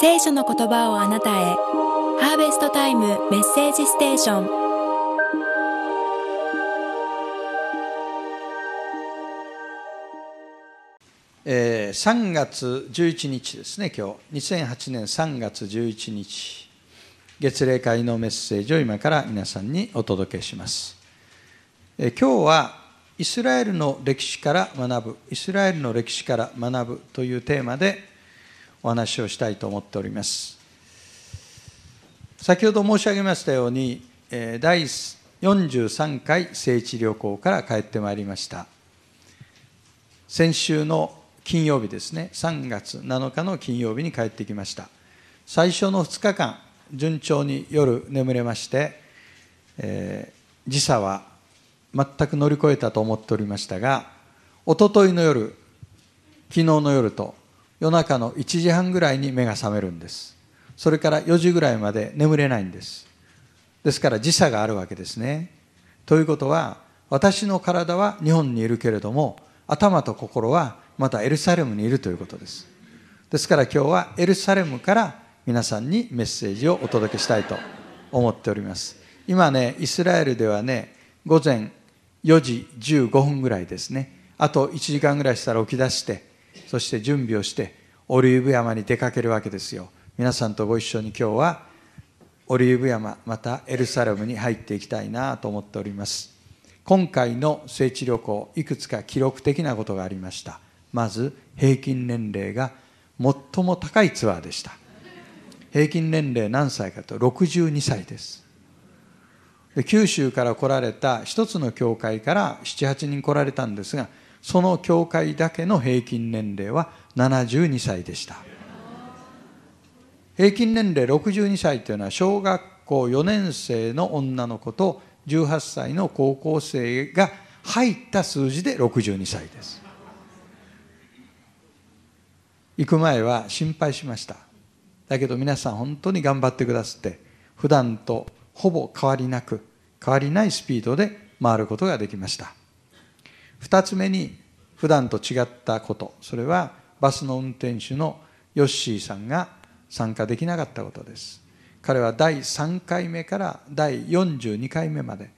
聖書の言葉をあなたへハーベストタイムメッセージステーションえー、3月11日ですね今日2008年3月11日月例会のメッセージを今から皆さんにお届けします、え今日はイスラエルの歴史から学ぶイスラエルの歴史から学ぶというテーマでお話をしたいと思っております先ほど申し上げましたように第43回聖地旅行から帰ってまいりました先週の金曜日ですね3月7日の金曜日に帰ってきました最初の2日間順調に夜眠れまして、えー、時差は全く乗り越えたと思っておりましたがおとといの夜昨日の夜と夜中の1時半ぐらいに目が覚めるんですそれから4時ぐらいまで眠れないんですですから時差があるわけですねということは私の体は日本にいるけれども頭と心はまたエルサレムにいるということですですから今日はエルサレムから皆さんにメッセージをお届けしたいと思っております今ねイスラエルではね午前4時15分ぐらいですねあと1時間ぐらいしたら起き出してそして準備をしてオリーブ山に出かけるわけですよ皆さんとご一緒に今日はオリーブ山またエルサレムに入っていきたいなと思っております今回の聖地旅行いくつか記録的なことがありましたまず平均年齢が最も高いツアーでした平均年齢何歳かと62歳ですで九州から来られた一つの教会から78人来られたんですがその教会だけの平均年齢は72歳でした平均年齢62歳というのは小学校4年生の女の子と18歳の高校生が入った数字で62歳です行く前は心配しましただけど皆さん本当に頑張ってくださって普段とほぼ変わりなく変わりないスピードで回ることができました2つ目に普段と違ったことそれはバスの運転手のヨッシーさんが参加できなかったことです彼は第3回目から第42回目まで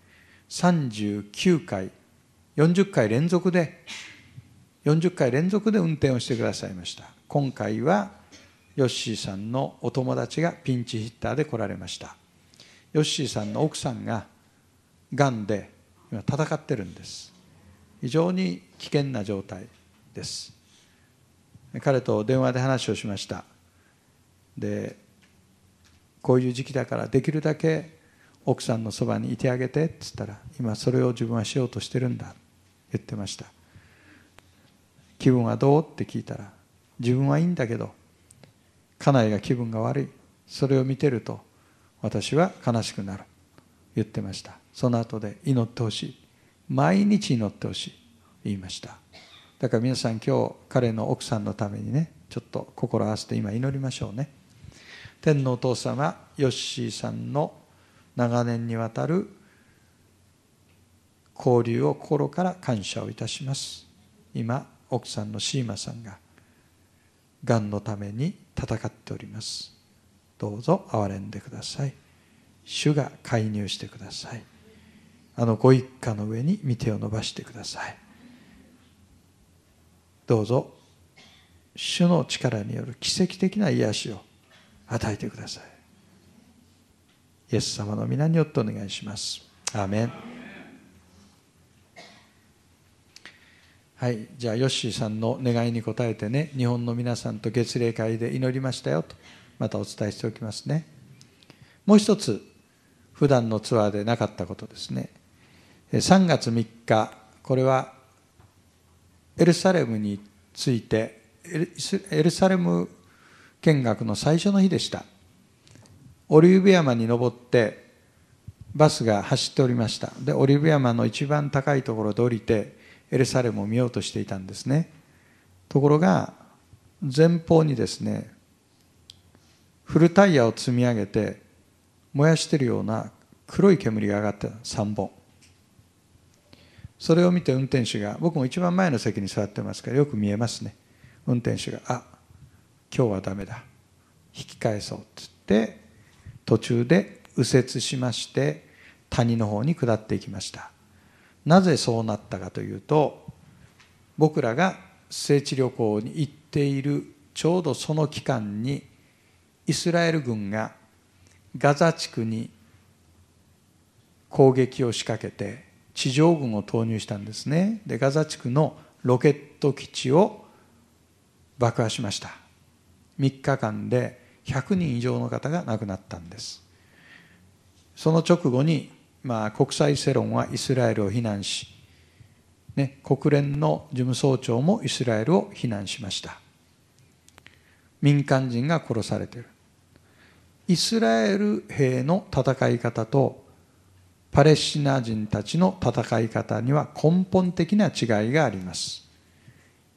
39回40回連続で40回連続で運転をしてくださいました今回はヨッシーさんのお友達がピンチヒッターで来られましたヨッシーさんの奥さんががんで今戦ってるんです非常に危険な状態です彼と電話で話をしましたでこういう時期だからできるだけ奥さんのそばにいてあげてっつったら今それを自分はしようとしてるんだ言ってました気分はどうって聞いたら自分はいいんだけど家内が気分が悪いそれを見てると私は悲しくなる言ってましたその後で祈ってほしい毎日祈ってほしい言いましただから皆さん今日彼の奥さんのためにねちょっと心合わせて今祈りましょうね天皇お父様ヨッシーさんの長年にわたる交流を心から感謝をいたします今奥さんのシーマさんががんのために戦っておりますどうぞ憐れんでください主が介入してくださいあのご一家の上に御手を伸ばしてくださいどうぞ主の力による奇跡的な癒しを与えてくださいイエス様の皆によってお願いしますアーメンはいじゃあヨッシーさんの願いに応えてね日本の皆さんと月例会で祈りましたよとまたお伝えしておきますねもう一つ普段のツアーでなかったことですね3月3日これはエルサレムについてエルサレム見学の最初の日でしたオリーブ山に登ってバスが走っておりましたでオリーブ山の一番高いところで降りてエルサレムを見ようとしていたんですねところが前方にですねフルタイヤを積み上げて燃やしているような黒い煙が上がってた3本それを見て運転手が僕も一番前の席に座ってますからよく見えますね運転手が「あ今日はダメだ引き返そう」っつって途中で右折しまして谷の方に下っていきましたなぜそうなったかというと僕らが聖地旅行に行っているちょうどその期間にイスラエル軍がガザ地区に攻撃を仕掛けて地上軍を投入したんですねでガザ地区のロケット基地を爆破しました3日間で100人以上の方が亡くなったんですその直後に、まあ、国際世論はイスラエルを非難し、ね、国連の事務総長もイスラエルを非難しました民間人が殺されているイスラエル兵の戦い方とパレスチナ人たちの戦い方には根本的な違いがあります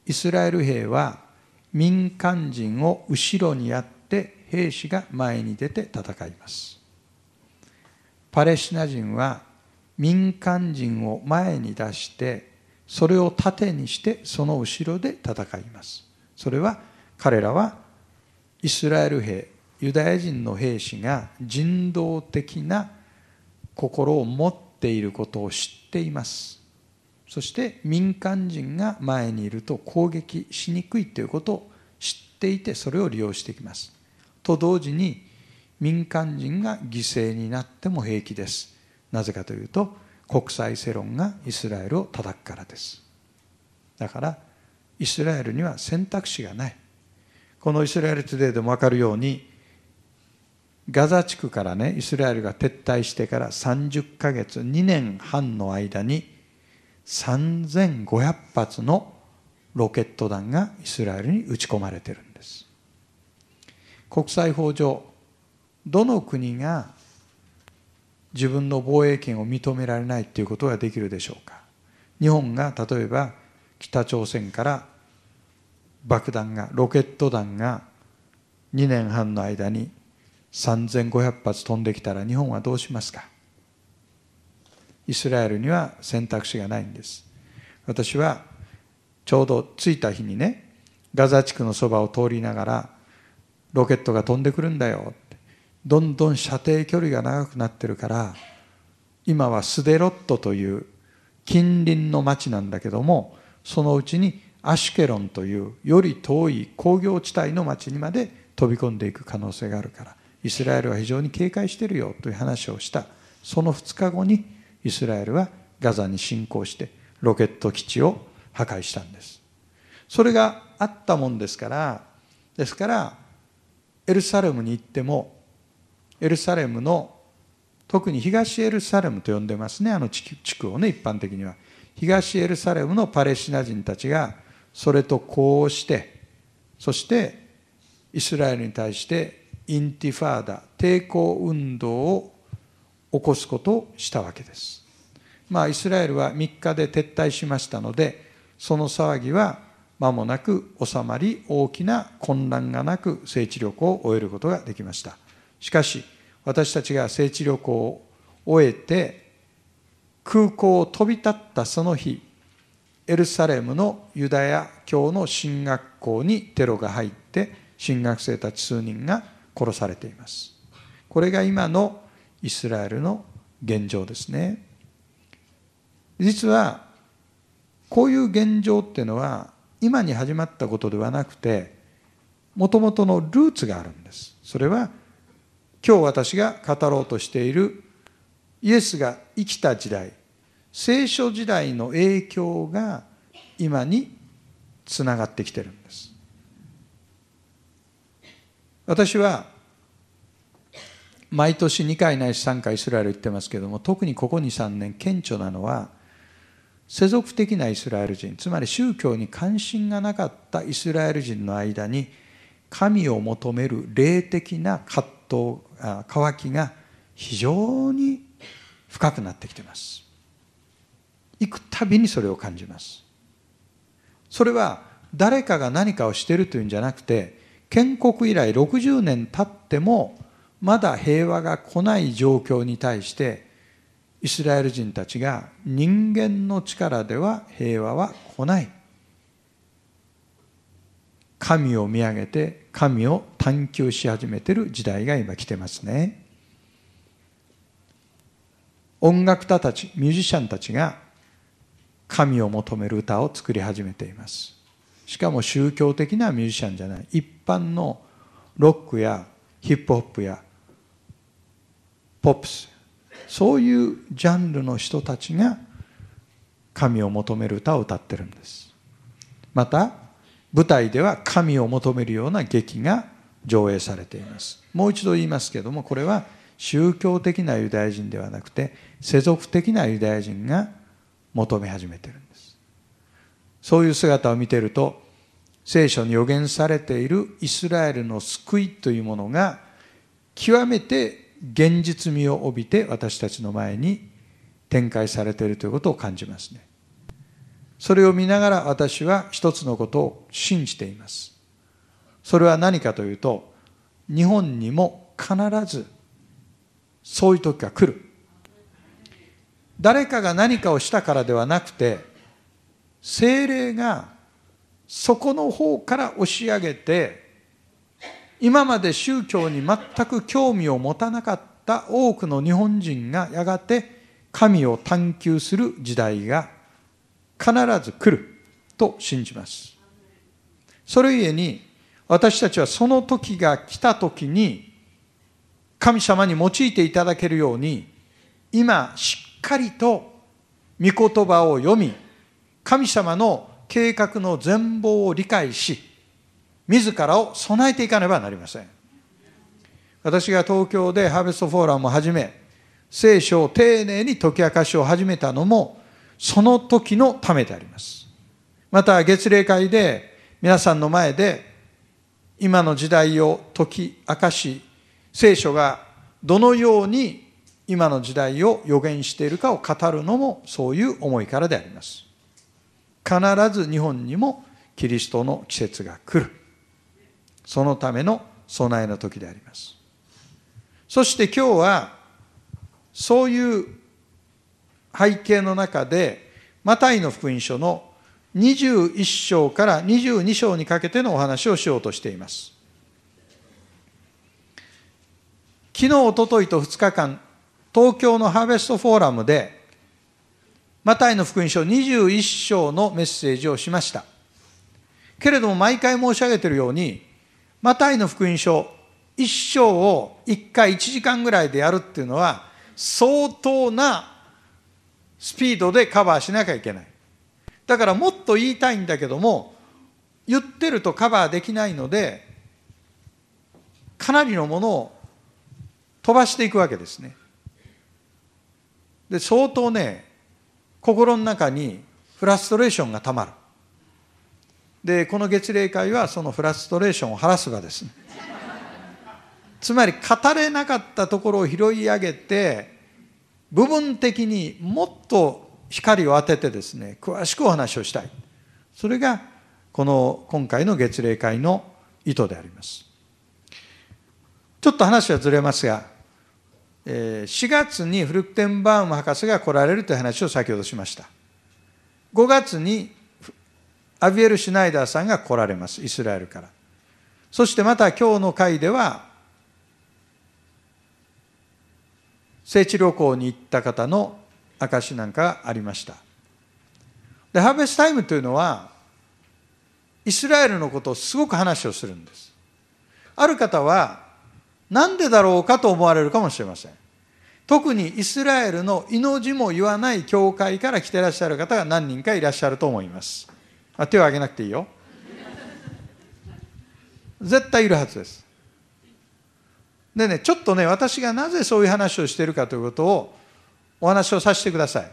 イスラエル兵は民間人を後ろにやって兵士が前に出て戦いますパレスチナ人は民間人を前に出してそれを盾にしてその後ろで戦いますそれは彼らはイスラエル兵ユダヤ人の兵士が人道的な心を持っていることを知っていますそして民間人が前にいると攻撃しにくいということを知っていてそれを利用してきますと同時に民間人が犠牲になっても平気ですなぜかというと国際世論がイスラエルを叩くからですだからイスラエルには選択肢がないこのイスラエルトゥデイでも分かるようにガザ地区からねイスラエルが撤退してから30ヶ月2年半の間に3500発のロケット弾がイスラエルに撃ち込まれてるんです国際法上どの国が自分の防衛権を認められないっていうことができるでしょうか日本が例えば北朝鮮から爆弾がロケット弾が2年半の間に3500発飛んできたら日本はどうしますかイスラエルには選択肢がないんです私はちょうど着いた日にねガザ地区のそばを通りながらロケットが飛んでくるんだよってどんどん射程距離が長くなってるから今はスデロットという近隣の町なんだけどもそのうちにアシュケロンというより遠い工業地帯の町にまで飛び込んでいく可能性があるからイスラエルは非常に警戒してるよという話をしたその2日後にイスラエルはガザに侵攻してロケット基地を破壊したんですそれがあったもんですからですからエルサレムに行ってもエルサレムの特に東エルサレムと呼んでますねあの地区をね一般的には東エルサレムのパレスチナ人たちがそれと呼応してそしてイスラエルに対してインティファーダ抵抗運動を起こすことをしたわけです、まあ、イスラエルは3日で撤退しましたのでその騒ぎは間もなく収まり大きな混乱がなく聖地旅行を終えることができましたしかし私たちが聖地旅行を終えて空港を飛び立ったその日エルサレムのユダヤ教の進学校にテロが入って進学生たち数人が殺されていますこれが今のイスラエルの現状ですね実はこういう現状っていうのは今に始まったことではなくてもともとのルーツがあるんですそれは今日私が語ろうとしているイエスが生きた時代聖書時代の影響が今につながってきてるんです私は毎年2回ないし3回イスラエル行ってますけども特にここ23年顕著なのは世俗的なイスラエル人つまり宗教に関心がなかったイスラエル人の間に神を求める霊的な葛藤渇きが非常に深くなってきてます行くたびにそれを感じますそれは誰かが何かをしてるというんじゃなくて建国以来60年経ってもまだ平和が来ない状況に対してイスラエル人たちが人間の力では平和は来ない神を見上げて神を探求し始めてる時代が今来てますね音楽家たちミュージシャンたちが神を求める歌を作り始めていますしかも宗教的なミュージシャンじゃない一般のロックやヒップホップやポップスそういうジャンルの人たちが神を求める歌を歌ってるんですまた舞台では神を求めるような劇が上映されていますもう一度言いますけどもこれは宗教的なユダヤ人ではなくて世俗的なユダヤ人が求め始めてるそういう姿を見ていると聖書に予言されているイスラエルの救いというものが極めて現実味を帯びて私たちの前に展開されているということを感じますね。それを見ながら私は一つのことを信じています。それは何かというと日本にも必ずそういう時が来る。誰かが何かをしたからではなくて精霊がそこの方から押し上げて今まで宗教に全く興味を持たなかった多くの日本人がやがて神を探求する時代が必ず来ると信じます。それゆえに私たちはその時が来た時に神様に用いていただけるように今しっかりと御言葉を読み神様の計画の全貌を理解し自らを備えていかねばなりません私が東京でハーベストフォーラムを始め聖書を丁寧に解き明かしを始めたのもその時のためでありますまた月例会で皆さんの前で今の時代を解き明かし聖書がどのように今の時代を予言しているかを語るのもそういう思いからであります必ず日本にもキリストの季節が来るそのための備えの時でありますそして今日はそういう背景の中でマタイの福音書の21章から22章にかけてのお話をしようとしています昨日おとといと2日間東京のハーベストフォーラムでマタイの福音書21章のメッセージをしました。けれども毎回申し上げているように、マタイの福音書1章を1回1時間ぐらいでやるっていうのは、相当なスピードでカバーしなきゃいけない。だからもっと言いたいんだけども、言ってるとカバーできないので、かなりのものを飛ばしていくわけですね。で、相当ね、心の中にフラストレーションがたまるでこの月例会はそのフラストレーションを晴らす場ですねつまり語れなかったところを拾い上げて部分的にもっと光を当ててですね詳しくお話をしたいそれがこの今回の月例会の意図でありますちょっと話はずれますが4月にフルクテンバウム博士が来られるという話を先ほどしました5月にアビエル・シュナイダーさんが来られますイスラエルからそしてまた今日の会では聖地旅行に行った方の証なんかがありましたでハーベスタイムというのはイスラエルのことをすごく話をするんですある方はなんでだろうかと思われるかもしれません。特にイスラエルの命も言わない教会から来てらっしゃる方が何人かいらっしゃると思います。あ手を挙げなくていいよ。絶対いるはずです。でね、ちょっとね、私がなぜそういう話をしているかということをお話をさせてください。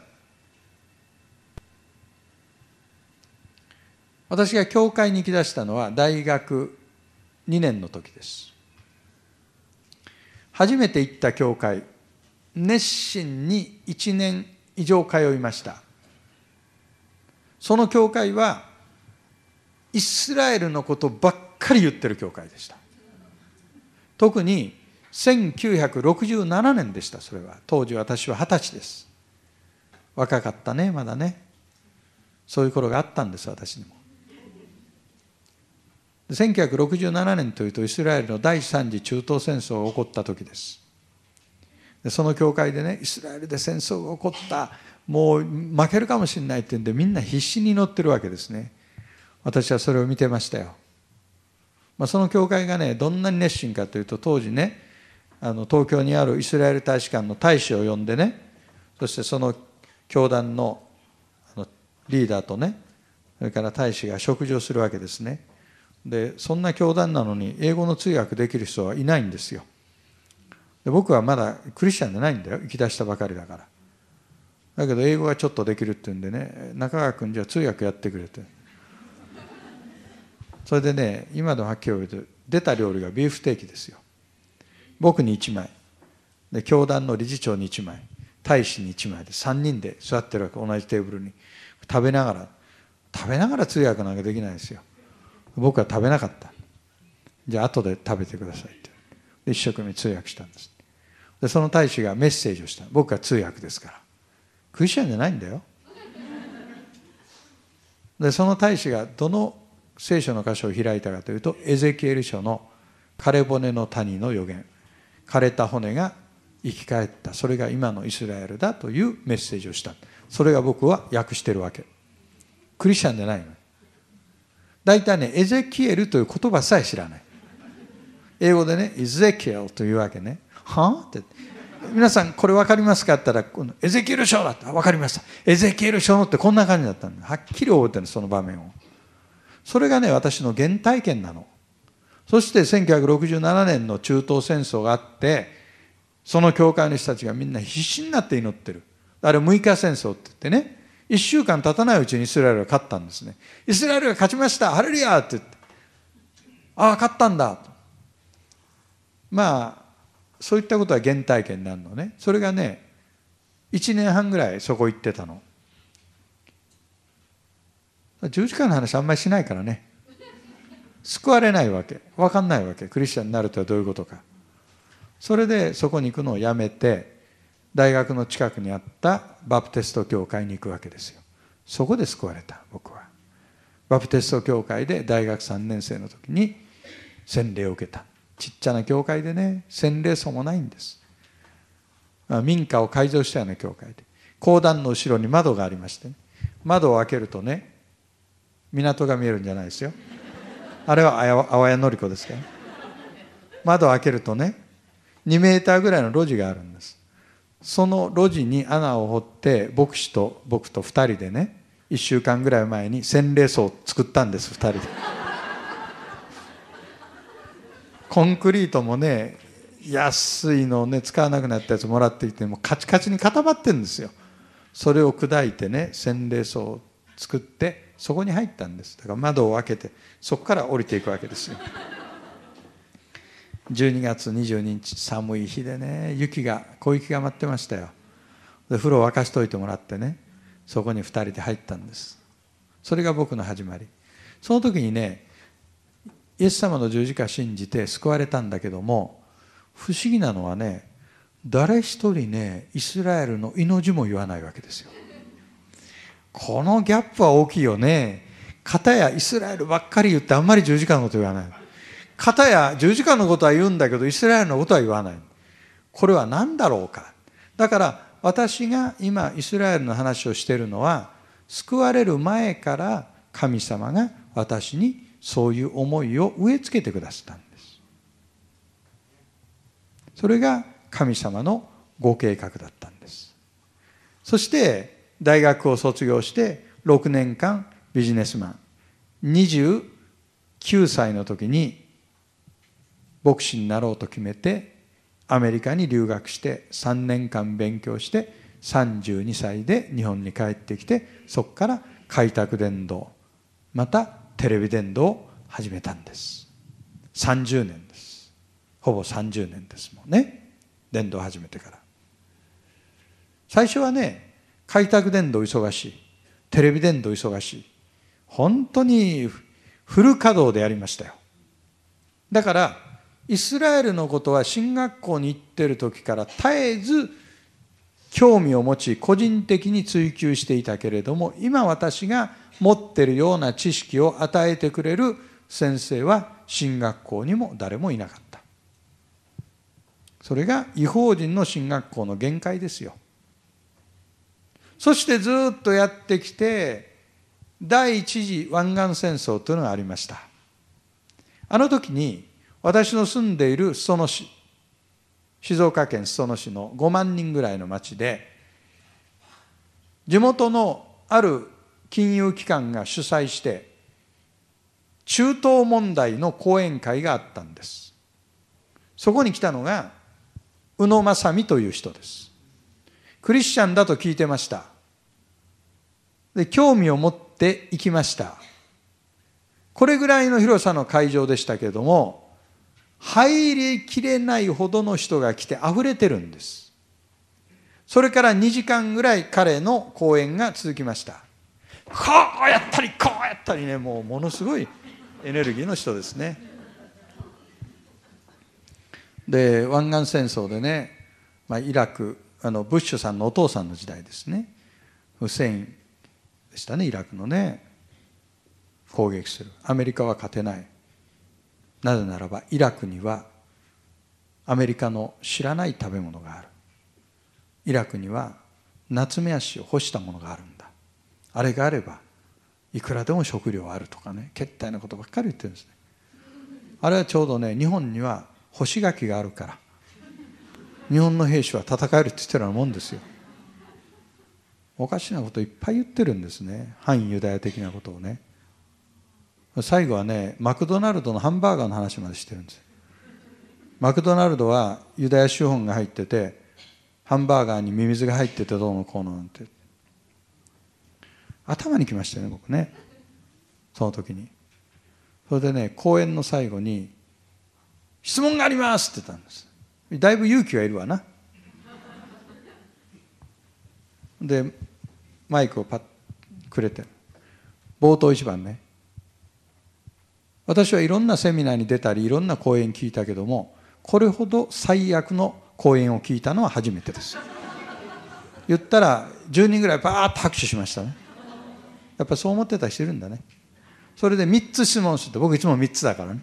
私が教会に行きだしたのは大学2年の時です。初めて行った教会熱心に1年以上通いましたその教会はイスラエルのことばっかり言ってる教会でした特に1967年でしたそれは当時私は二十歳です若かったねまだねそういう頃があったんです私にも1967年というとイスラエルの第3次中東戦争が起こった時ですでその教会でねイスラエルで戦争が起こったもう負けるかもしれないっていうんでみんな必死に乗ってるわけですね私はそれを見てましたよ、まあ、その教会がねどんなに熱心かというと当時ねあの東京にあるイスラエル大使館の大使を呼んでねそしてその教団のリーダーとねそれから大使が食事をするわけですねでそんな教団なのに英語の通訳できる人はいないんですよで僕はまだクリスチャンじゃないんだよ行き出したばかりだからだけど英語がちょっとできるって言うんでね中川君じゃあ通訳やってくれてそれでね今でもはっきり言うと出た料理がビーフステーキですよ僕に1枚で教団の理事長に1枚大使に1枚で3人で座ってるわけ同じテーブルに食べながら食べながら通訳なんかできないですよ僕は食べなかったじゃあ後で食べてくださいって一生懸命通訳したんですでその大使がメッセージをした僕は通訳ですからクリスチャンじゃないんだよでその大使がどの聖書の箇所を開いたかというとエゼキエル書の枯れ骨の谷の予言枯れた骨が生き返ったそれが今のイスラエルだというメッセージをしたそれが僕は訳してるわけクリスチャンじゃないの大体ね、エゼキエルという言葉さえ知らない。英語でね、エゼキエルというわけね。はあって。皆さん、これ分かりますかって言ったら、このエゼキエル書だった。分かりました。エゼキエル書ってこんな感じだったんだ。はっきり覚えてるその場面を。それがね、私の原体験なの。そして1967年の中東戦争があって、その教会の人たちがみんな必死になって祈ってる。あれ、6日戦争って言ってね。1週間経たないうちにイスラエルが勝ったんですね。イスラエルが勝ちましたハレリアって言って、ああ、勝ったんだと。まあ、そういったことは原体験になるのね。それがね、1年半ぐらいそこ行ってたの。十字架の話あんまりしないからね。救われないわけ。わかんないわけ。クリスチャンになるとはどういうことか。それでそこに行くのをやめて、大学の近くにあったバプテスト教会に行くわけですよそこで救われた僕はバプテスト教会で大学3年生の時に洗礼を受けたちっちゃな教会でね洗礼層もないんです民家を改造したような教会で講談の後ろに窓がありまして、ね、窓を開けるとね港が見えるんじゃないですよあれは淡谷のり子ですから、ね、窓を開けるとね2メーターぐらいの路地があるんですその路地に穴を掘って牧師と僕と2人でね1週間ぐらい前に洗礼層を作ったんです2人でコンクリートもね安いのをね使わなくなったやつもらってきてもカチカチに固まってるんですよそれを砕いてね洗礼層を作ってそこに入ったんですだから窓を開けてそこから降りていくわけですよ12月22日寒い日でね雪が小雪が舞ってましたよで風呂を沸かしといてもらってねそこに2人で入ったんですそれが僕の始まりその時にねイエス様の十字架信じて救われたんだけども不思議なのはね誰一人ねイスラエルの命も言わないわけですよこのギャップは大きいよね片やイスラエルばっかり言ってあんまり十字架のこと言わない方や十字架のことは言うんだけどイスラエルのことは言わないこれは何だろうかだから私が今イスラエルの話をしているのは救われる前から神様が私にそういう思いを植え付けてくださったんですそれが神様のご計画だったんですそして大学を卒業して6年間ビジネスマン29歳の時に牧師になろうと決めてアメリカに留学して3年間勉強して32歳で日本に帰ってきてそこから開拓伝道またテレビ伝道を始めたんです30年ですほぼ30年ですもんね伝道始めてから最初はね開拓伝道忙しいテレビ伝道忙しい本当にフル稼働でやりましたよだからイスラエルのことは進学校に行ってる時から絶えず興味を持ち個人的に追求していたけれども今私が持ってるような知識を与えてくれる先生は進学校にも誰もいなかったそれが違法人の進学校の限界ですよそしてずっとやってきて第一次湾岸戦争というのがありましたあの時に私の住んでいる裾野市静岡県裾野市の5万人ぐらいの町で地元のある金融機関が主催して中東問題の講演会があったんですそこに来たのが宇野正美という人ですクリスチャンだと聞いてましたで興味を持って行きましたこれぐらいの広さの会場でしたけれども入りきれないほどの人が来て溢れてるんです。それから2時間ぐらい彼の講演が続きました。こうやったりこうやったりねもうものすごいエネルギーの人ですね。で湾岸戦争でね、まあ、イラクあのブッシュさんのお父さんの時代ですねフセインでしたねイラクのね攻撃するアメリカは勝てないなぜならばイラクにはアメリカの知らない食べ物があるイラクにはナツメヤシを干したものがあるんだあれがあればいくらでも食料あるとかね決体なことばっかり言ってるんですねあれはちょうどね日本には干し柿があるから日本の兵士は戦えるって言ってるようなもんですよおかしなこといっぱい言ってるんですね反ユダヤ的なことをね最後はねマクドナルドのハンバーガーの話までしてるんですマクドナルドはユダヤ資本が入っててハンバーガーにミミズが入っててどうのこうのなんて頭にきましたよね僕ねその時にそれでね講演の最後に「質問があります!」って言ったんですだいぶ勇気はいるわなでマイクをパッくれて冒頭一番ね私はいろんなセミナーに出たりいろんな講演聞いたけどもこれほど最悪の講演を聞いたのは初めてです言ったら10人ぐらいバーッと拍手しましたねやっぱそう思ってた人いるんだねそれで3つ質問すって僕いつも3つだからね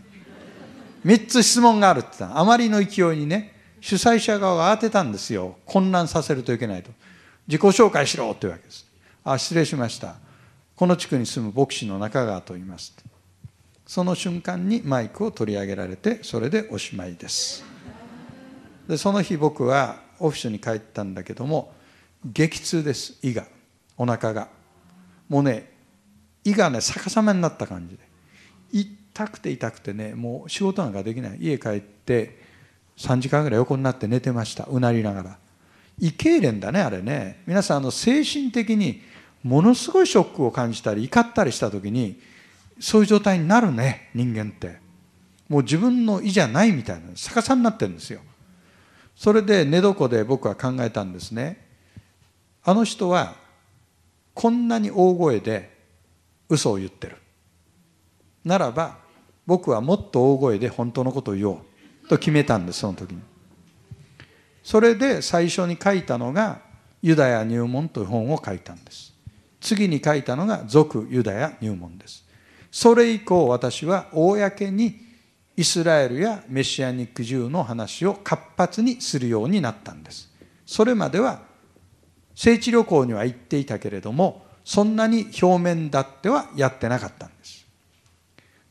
3つ質問があるって言ったあまりの勢いにね主催者側が当てたんですよ混乱させるといけないと自己紹介しろというわけですあ失礼しましたこの地区に住む牧師の中川と言いますその瞬間にマイクを取り上げられてそれでおしまいですでその日僕はオフィスに帰ったんだけども激痛です胃がお腹がもうね胃がね逆さまになった感じで痛くて痛くてねもう仕事なんかできない家帰って3時間ぐらい横になって寝てましたうなりながら胃痙攣だねあれね皆さんあの精神的にものすごいショックを感じたり怒ったりした時にそういう状態になるね人間ってもう自分の意じゃないみたいな逆さになってるんですよそれで寝床で僕は考えたんですねあの人はこんなに大声で嘘を言ってるならば僕はもっと大声で本当のことを言おうと決めたんですその時にそれで最初に書いたのが「ユダヤ入門」という本を書いたんです次に書いたのが「俗ユダヤ入門」ですそれ以降私は公にイスラエルやメシアニック銃の話を活発にするようになったんですそれまでは聖地旅行には行っていたけれどもそんなに表面立ってはやってなかったんです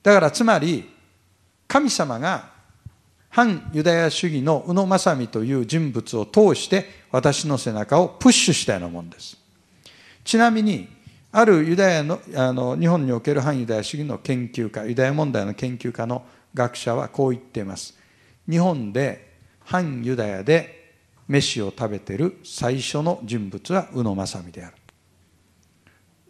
だからつまり神様が反ユダヤ主義の宇野正美という人物を通して私の背中をプッシュしたようなもんですちなみにあるユダヤのあの日本における反ユダヤ主義の研究家ユダヤ問題の研究家の学者はこう言っています日本で反ユダヤで飯を食べてる最初の人物は宇野正美である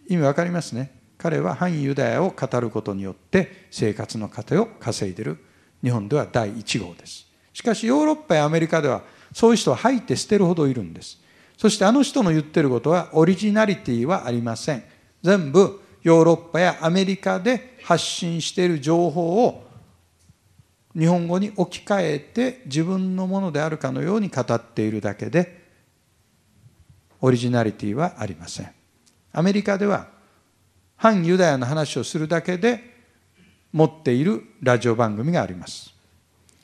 意味わかりますね彼は反ユダヤを語ることによって生活の糧を稼いでる日本では第1号ですしかしヨーロッパやアメリカではそういう人は吐いて捨てるほどいるんですそしてあの人の言ってることはオリジナリティはありません。全部ヨーロッパやアメリカで発信している情報を日本語に置き換えて自分のものであるかのように語っているだけでオリジナリティはありません。アメリカでは反ユダヤの話をするだけで持っているラジオ番組があります。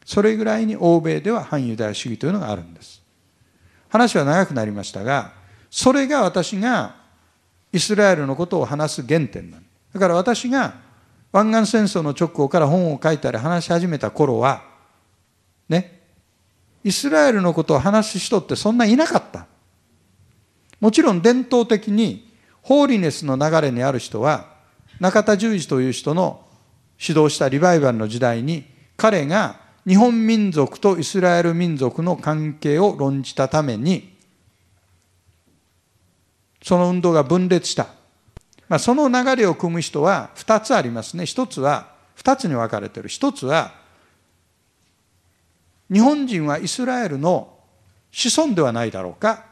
それぐらいに欧米では反ユダヤ主義というのがあるんです。話は長くなりましたがそれが私がイスラエルのことを話す原点なんだから私が湾岸戦争の直後から本を書いたり話し始めた頃はねイスラエルのことを話す人ってそんないなかったもちろん伝統的にホーリネスの流れにある人は中田十一という人の指導したリバイバルの時代に彼が日本民族とイスラエル民族の関係を論じたためにその運動が分裂した、まあ、その流れを組む人は2つありますね1つは2つに分かれてる1つは日本人はイスラエルの子孫ではないだろうか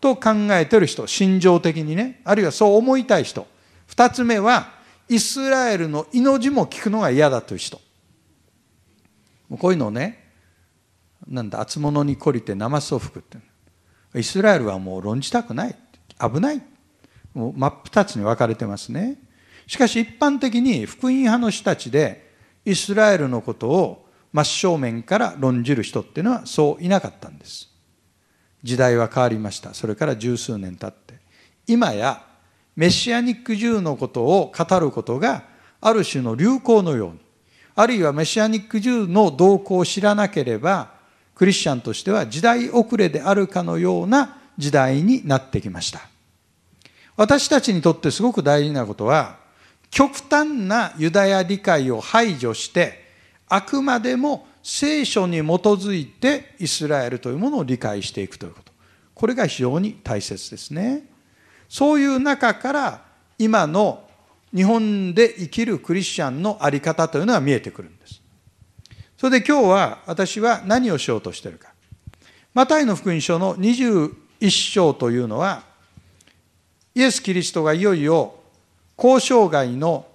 と考えてる人心情的にねあるいはそう思いたい人2つ目はイスラエルの命も聞くのが嫌だという人こういうのをねなんだ厚物に懲りて生装服ってイスラエルはもう論じたくない危ないもう真っ二つに分かれてますねしかし一般的に福音派の人たちでイスラエルのことを真正面から論じる人っていうのはそういなかったんです時代は変わりましたそれから十数年経って今やメシアニック・銃のことを語ることがある種の流行のようにあるいはメシアニック銃の動向を知らなければクリスチャンとしては時代遅れであるかのような時代になってきました私たちにとってすごく大事なことは極端なユダヤ理解を排除してあくまでも聖書に基づいてイスラエルというものを理解していくということこれが非常に大切ですねそういう中から今の日本で生きるクリスチャンの在り方というのは見えてくるんです。それで今日は私は何をしようとしているか。マタイの福音書の21章というのは、イエス・キリストがいよいよ交渉外の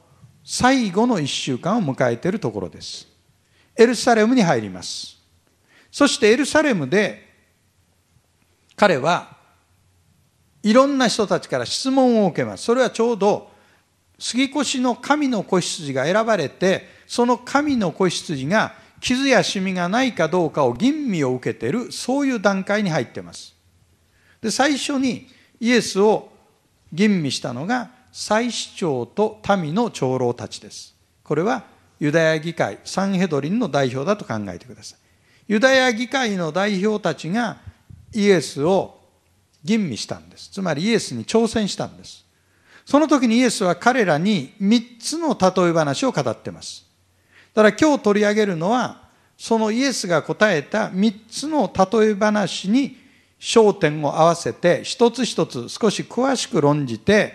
最後の1週間を迎えているところです。エルサレムに入ります。そしてエルサレムで彼はいろんな人たちから質問を受けます。それはちょうど杉越の神の子羊が選ばれてその神の子羊が傷やシミがないかどうかを吟味を受けているそういう段階に入っていますで最初にイエスを吟味したのが祭司長と民の長老たちですこれはユダヤ議会サンヘドリンの代表だと考えてくださいユダヤ議会の代表たちがイエスを吟味したんですつまりイエスに挑戦したんですその時にイエスは彼らに3つの例え話を語ってます。だから今日取り上げるのは、そのイエスが答えた3つの例え話に焦点を合わせて、一つ一つ少し詳しく論じて、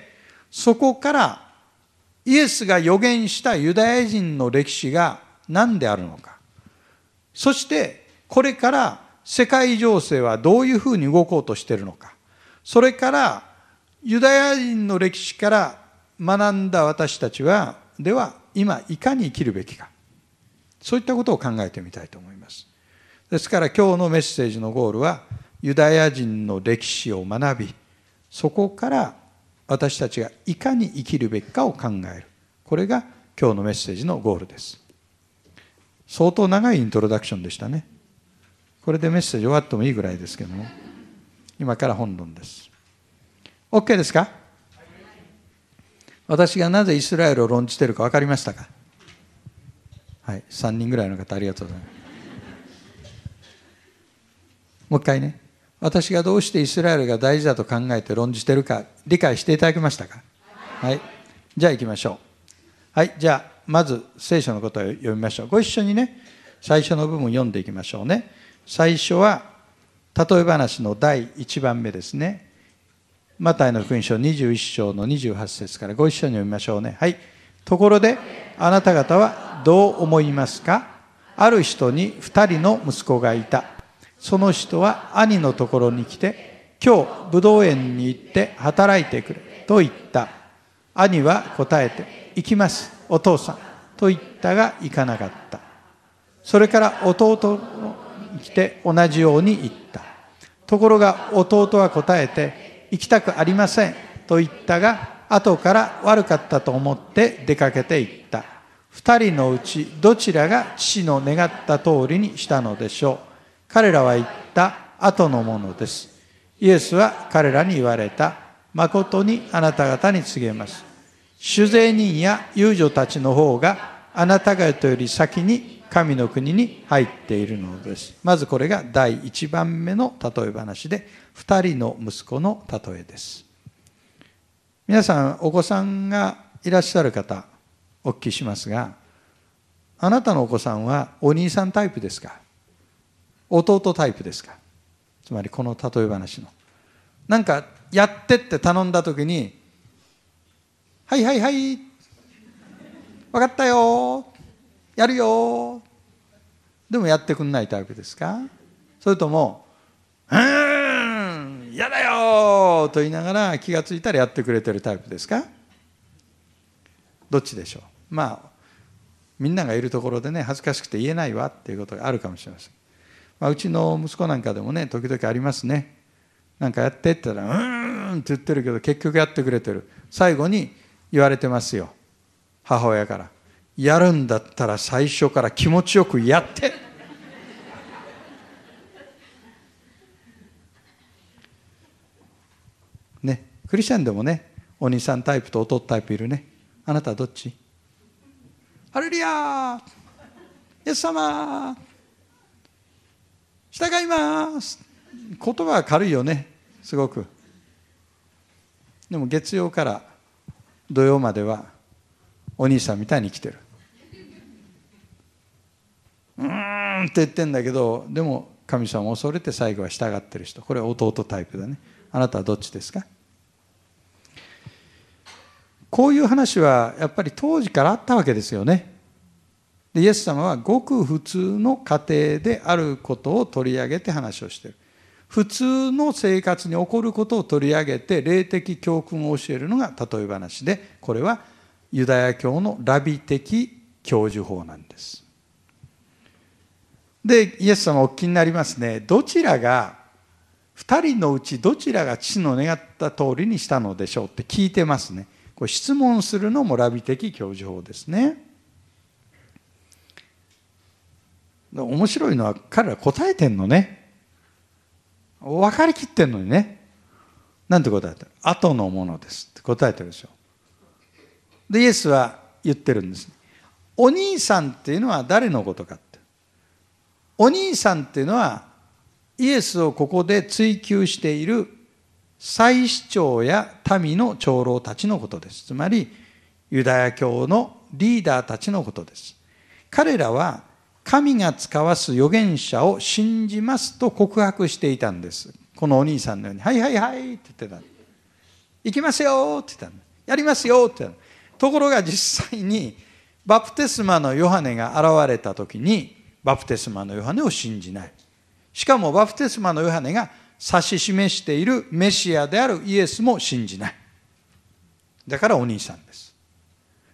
そこからイエスが予言したユダヤ人の歴史が何であるのか。そして、これから世界情勢はどういうふうに動こうとしているのか。それから、ユダヤ人の歴史から学んだ私たちはでは今いかに生きるべきかそういったことを考えてみたいと思いますですから今日のメッセージのゴールはユダヤ人の歴史を学びそこから私たちがいかに生きるべきかを考えるこれが今日のメッセージのゴールです相当長いイントロダクションでしたねこれでメッセージ終わってもいいぐらいですけども今から本論です OK ですか、私がなぜイスラエルを論じているか分かりましたかはい、3人ぐらいの方ありがとうございます。もう一回ね、私がどうしてイスラエルが大事だと考えて論じてるか理解していただけましたか、はい、はい、じゃあ行きましょう。はい、じゃあまず聖書のことを読みましょう。ご一緒にね、最初の部分読んでいきましょうね。最初は例え話の第1番目ですね。マタイの福音書21章の28節からご一緒に読みましょうね。はい。ところで、あなた方はどう思いますかある人に二人の息子がいた。その人は兄のところに来て、今日、武道園に行って働いてくれと言った。兄は答えて、行きます、お父さんと言ったが行かなかった。それから弟に来て同じように言った。ところが弟は答えて、行きたくありませんと言ったが後から悪かったと思って出かけて行った二人のうちどちらが父の願った通りにしたのでしょう彼らは言った後のものですイエスは彼らに言われた誠にあなた方に告げます酒税人や遊女たちの方があなた方より先に神の国に入っているのですまずこれが第1番目の例え話で2人の息子の例えです皆さんお子さんがいらっしゃる方お聞きしますがあなたのお子さんはお兄さんタイプですか弟タイプですかつまりこの例え話のなんかやってって頼んだ時に「はいはいはい分かったよやるよでもやってくんないタイプですかそれとも「うーん嫌だよ!」と言いながら気が付いたらやってくれてるタイプですかどっちでしょうまあみんながいるところでね恥ずかしくて言えないわっていうことがあるかもしれません、まあ、うちの息子なんかでもね時々ありますねなんかやってって言ったら「うーん」って言ってるけど結局やってくれてる最後に言われてますよ母親からやるんだったら最初から気持ちよくやってねクリスチャンでもねお兄さんタイプと弟タイプいるねあなたはどっちハレリアイエス様従います言葉は軽いよねすごくでも月曜から土曜まではお兄さんみたいに生きてるうーんって言ってんだけどでも神様を恐れて最後は従ってる人これは弟タイプだねあなたはどっちですかこういう話はやっぱり当時からあったわけですよねでイエス様はごく普通の家庭であることを取り上げて話をしてる普通の生活に起こることを取り上げて霊的教訓を教えるのが例え話でこれはユダヤ教のラビ的教授法なんですでイエス様お聞きになりますねどちらが二人のうちどちらが父の願った通りにしたのでしょうって聞いてますねこれ質問するのもラビ的教授法ですね面白いのは彼ら答えてんのね分かりきってんのにねなんて答えてる後のものですって答えてるでしょでイエスは言ってるんですお兄さんっていうのは誰のことかお兄さんっていうのはイエスをここで追求している祭司長や民の長老たちのことです。つまりユダヤ教のリーダーたちのことです。彼らは神が使わす預言者を信じますと告白していたんです。このお兄さんのように、はいはいはいって言ってた。行きますよって言ったやりますよって言ったところが実際にバプテスマのヨハネが現れた時にバプテスマのヨハネを信じない。しかもバプテスマのヨハネが指し示しているメシアであるイエスも信じない。だからお兄さんです。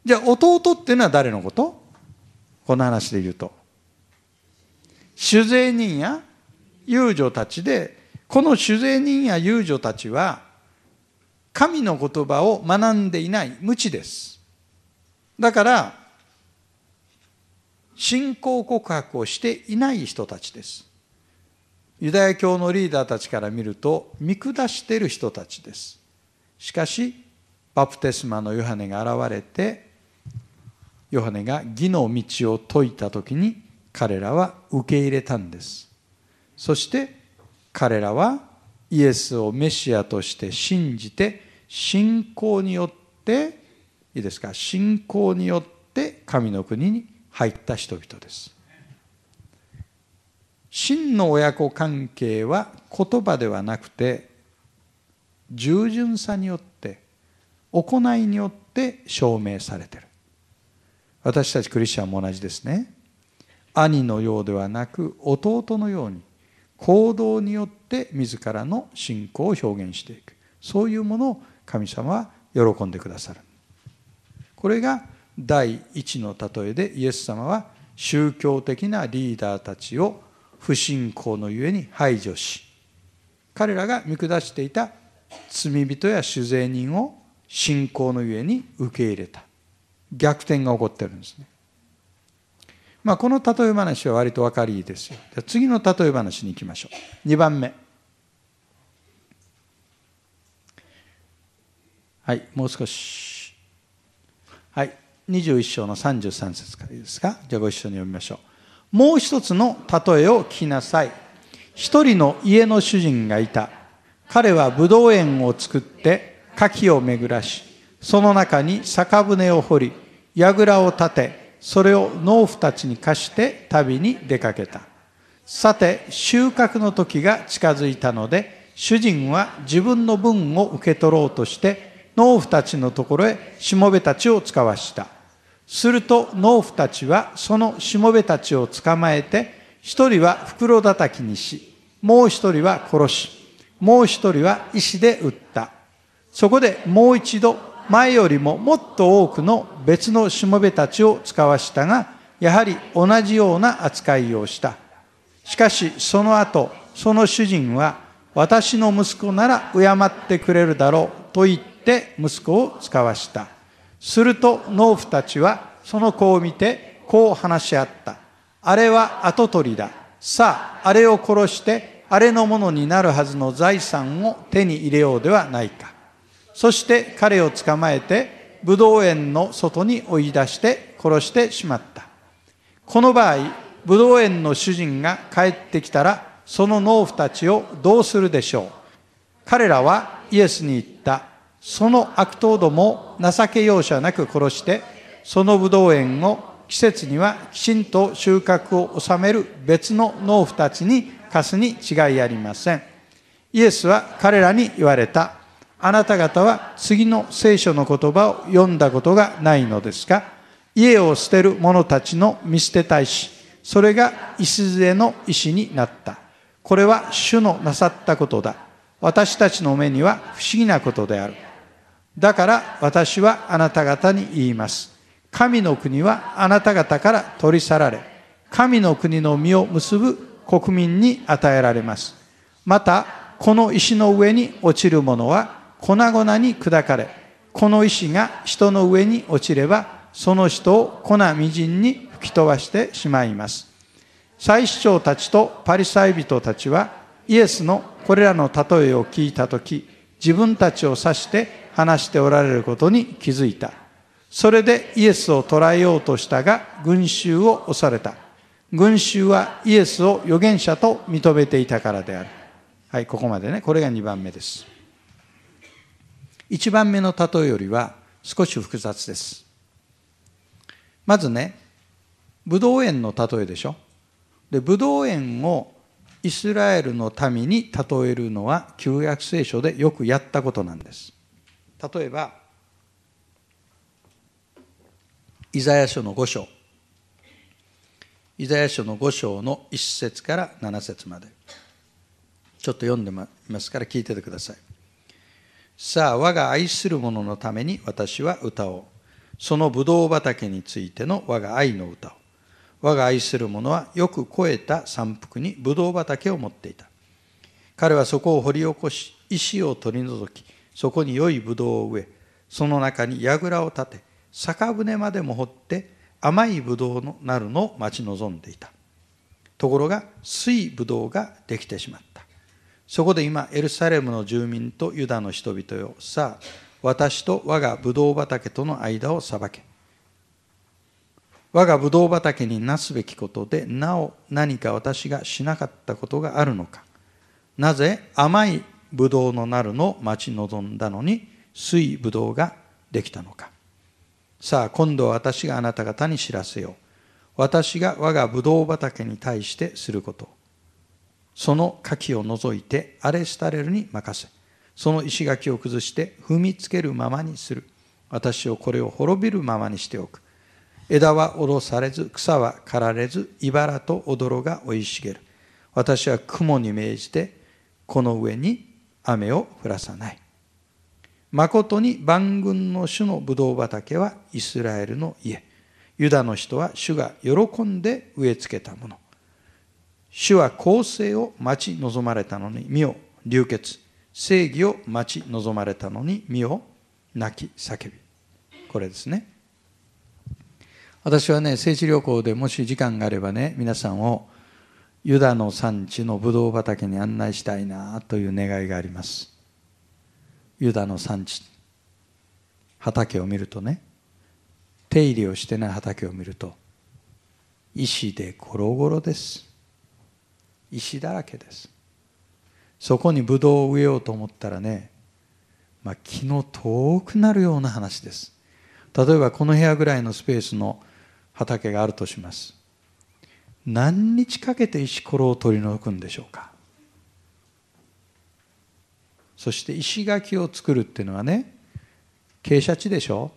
じゃあ弟っていうのは誰のことこの話で言うと。酒税人や遊女たちで、この酒税人や遊女たちは、神の言葉を学んでいない無知です。だから、信仰告白をしていない人たちです。ユダヤ教のリーダーたちから見ると見下している人たちです。しかしバプテスマのヨハネが現れてヨハネが義の道を説いた時に彼らは受け入れたんです。そして彼らはイエスをメシアとして信じて信仰によっていいですか信仰によって神の国に入った人々です真の親子関係は言葉ではなくて従順さによって行いによって証明されている私たちクリスチャンも同じですね兄のようではなく弟のように行動によって自らの信仰を表現していくそういうものを神様は喜んでくださるこれが第一の例えでイエス様は宗教的なリーダーたちを不信仰のゆえに排除し彼らが見下していた罪人や酒税人を信仰のゆえに受け入れた逆転が起こってるんですね、まあ、この例え話は割と分かりいいですよじゃ次の例え話に行きましょう2番目はいもう少しはい21章の33節からいいですかじゃあご一緒に読みましょうもう一つの例えを聞きなさい一人の家の主人がいた彼はブドウ園を作って牡蠣を巡らしその中に酒舟を掘り櫓を立てそれを農夫たちに貸して旅に出かけたさて収穫の時が近づいたので主人は自分の分を受け取ろうとして農夫たちのところへしもべたちを使わしたすると農夫たちはそのしもべたちを捕まえて、一人は袋叩きにし、もう一人は殺し、もう一人は石で打った。そこでもう一度、前よりももっと多くの別のしもべたちを使わしたが、やはり同じような扱いをした。しかし、その後、その主人は、私の息子なら敬ってくれるだろうと言って息子を使わした。すると農夫たちはその子を見てこう話し合った。あれは跡取りだ。さあ、あれを殺してあれのものになるはずの財産を手に入れようではないか。そして彼を捕まえて武道園の外に追い出して殺してしまった。この場合、武道園の主人が帰ってきたらその農夫たちをどうするでしょう。彼らはイエスに言った。その悪党ども情け容赦なく殺して、そのぶどう園を季節にはきちんと収穫を収める別の農夫たちに貸すに違いありません。イエスは彼らに言われた。あなた方は次の聖書の言葉を読んだことがないのですか家を捨てる者たちの見捨てた使。それが礎の石になった。これは主のなさったことだ。私たちの目には不思議なことである。だから私はあなた方に言います。神の国はあなた方から取り去られ、神の国の実を結ぶ国民に与えられます。また、この石の上に落ちるものは粉々に砕かれ、この石が人の上に落ちれば、その人を粉みじんに吹き飛ばしてしまいます。祭司長たちとパリサイ人たちは、イエスのこれらの例えを聞いたとき、自分たちを指して話しておられることに気づいた。それでイエスを捕らえようとしたが、群衆を押された。群衆はイエスを預言者と認めていたからである。はい、ここまでね。これが2番目です。1番目の例えよりは少し複雑です。まずね、ブドウ園の例えでしょ。で、ブドウ園をイスラエルの民に例えるのは旧約聖書でよくやったことなんです。例えばイザヤ書の5章イザヤ書の5章の1節から7節までちょっと読んでますから聞いててくださいさあ我が愛する者のために私は歌おうそのブドウ畑についての我が愛の歌を我が愛する者はよく肥えた山腹にブドウ畑を持っていた彼はそこを掘り起こし石を取り除きそこに良いぶどうを植えその中に櫓を建て酒舟までも掘って甘いぶどうのなるのを待ち望んでいたところが水ぶどうができてしまったそこで今エルサレムの住民とユダの人々よさあ私と我がぶどう畑との間を裁け我がぶどう畑になすべきことでなお何か私がしなかったことがあるのかなぜ甘いブドウのなるのを待ち望んだのに水ブドウができたのかさあ今度は私があなた方に知らせよう私が我がブドウ畑に対してすることその柿を除いて荒れ廃れるに任せその石垣を崩して踏みつけるままにする私をこれを滅びるままにしておく枝は下ろされず草は刈られずいばらとおどろが生い茂る私は雲に命じてこの上に雨を降らさない。まことに万軍の主のブドウ畑はイスラエルの家。ユダの人は主が喜んで植え付けたもの。主は公正を待ち望まれたのに身を流血。正義を待ち望まれたのに身を泣き叫び。これですね。私はね、聖地旅行でもし時間があればね、皆さんをユダの産地のブドウ畑に案内したいなという願いがありますユダの産地畑を見るとね手入れをしてない畑を見ると石でゴロゴロです石だらけですそこにブドウを植えようと思ったらね、まあ、気の遠くなるような話です例えばこの部屋ぐらいのスペースの畑があるとします何日かけて石ころを取り除くんでしょうかそして石垣を作るっていうのはね傾斜地でしょ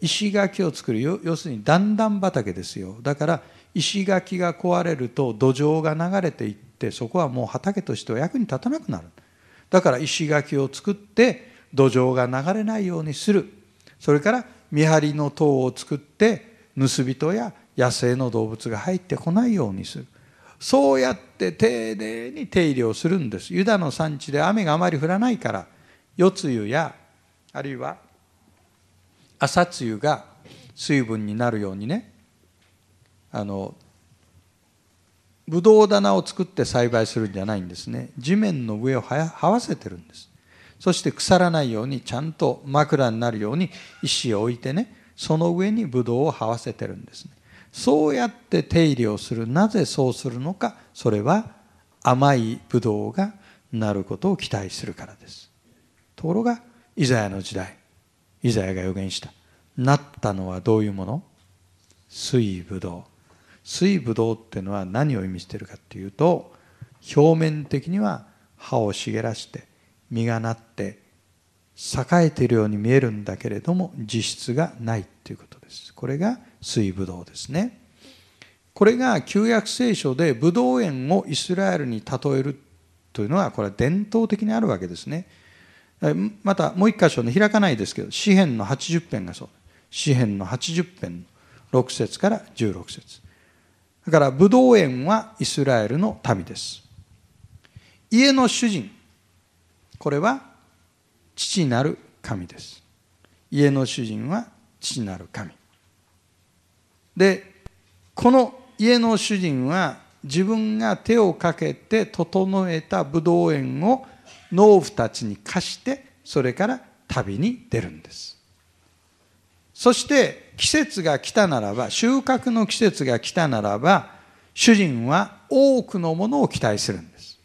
石垣を作る要するに段々畑ですよだから石垣が壊れると土壌が流れていってそこはもう畑としては役に立たなくなるだから石垣を作って土壌が流れないようにするそれから見張りの塔を作って盗人や野生の動物が入ってこないようにするそうやって丁寧に手入れをするんですユダの産地で雨があまり降らないから夜露やあるいは朝露が水分になるようにねあのぶど棚を作って栽培するんじゃないんですね地面の上をはわせてるんですそして腐らないようにちゃんと枕になるように石を置いてねその上にブドウをはわせてるんですねそうやって手入れをするなぜそうするのかそれは甘いブドウがなることを期待するからですところがイザヤの時代イザヤが予言したなったのはどういうもの水ぶどう水ぶどうっていうのは何を意味してるかっていうと表面的には葉を茂らして実がなって栄えているように見えるんだけれども実質がないっていうことですこれが水ぶどうですねこれが旧約聖書でブドウ園をイスラエルに例えるというのはこれは伝統的にあるわけですねまたもう一箇所ね開かないですけど詩篇の80編がそう詩篇の80編の6節から16節だからブドウ園はイスラエルの民です家の主人これは父なる神です家の主人は父なる神でこの家の主人は自分が手をかけて整えたブドウ園を農夫たちに貸してそれから旅に出るんですそして季節が来たならば収穫の季節が来たならば主人は多くのものを期待するんです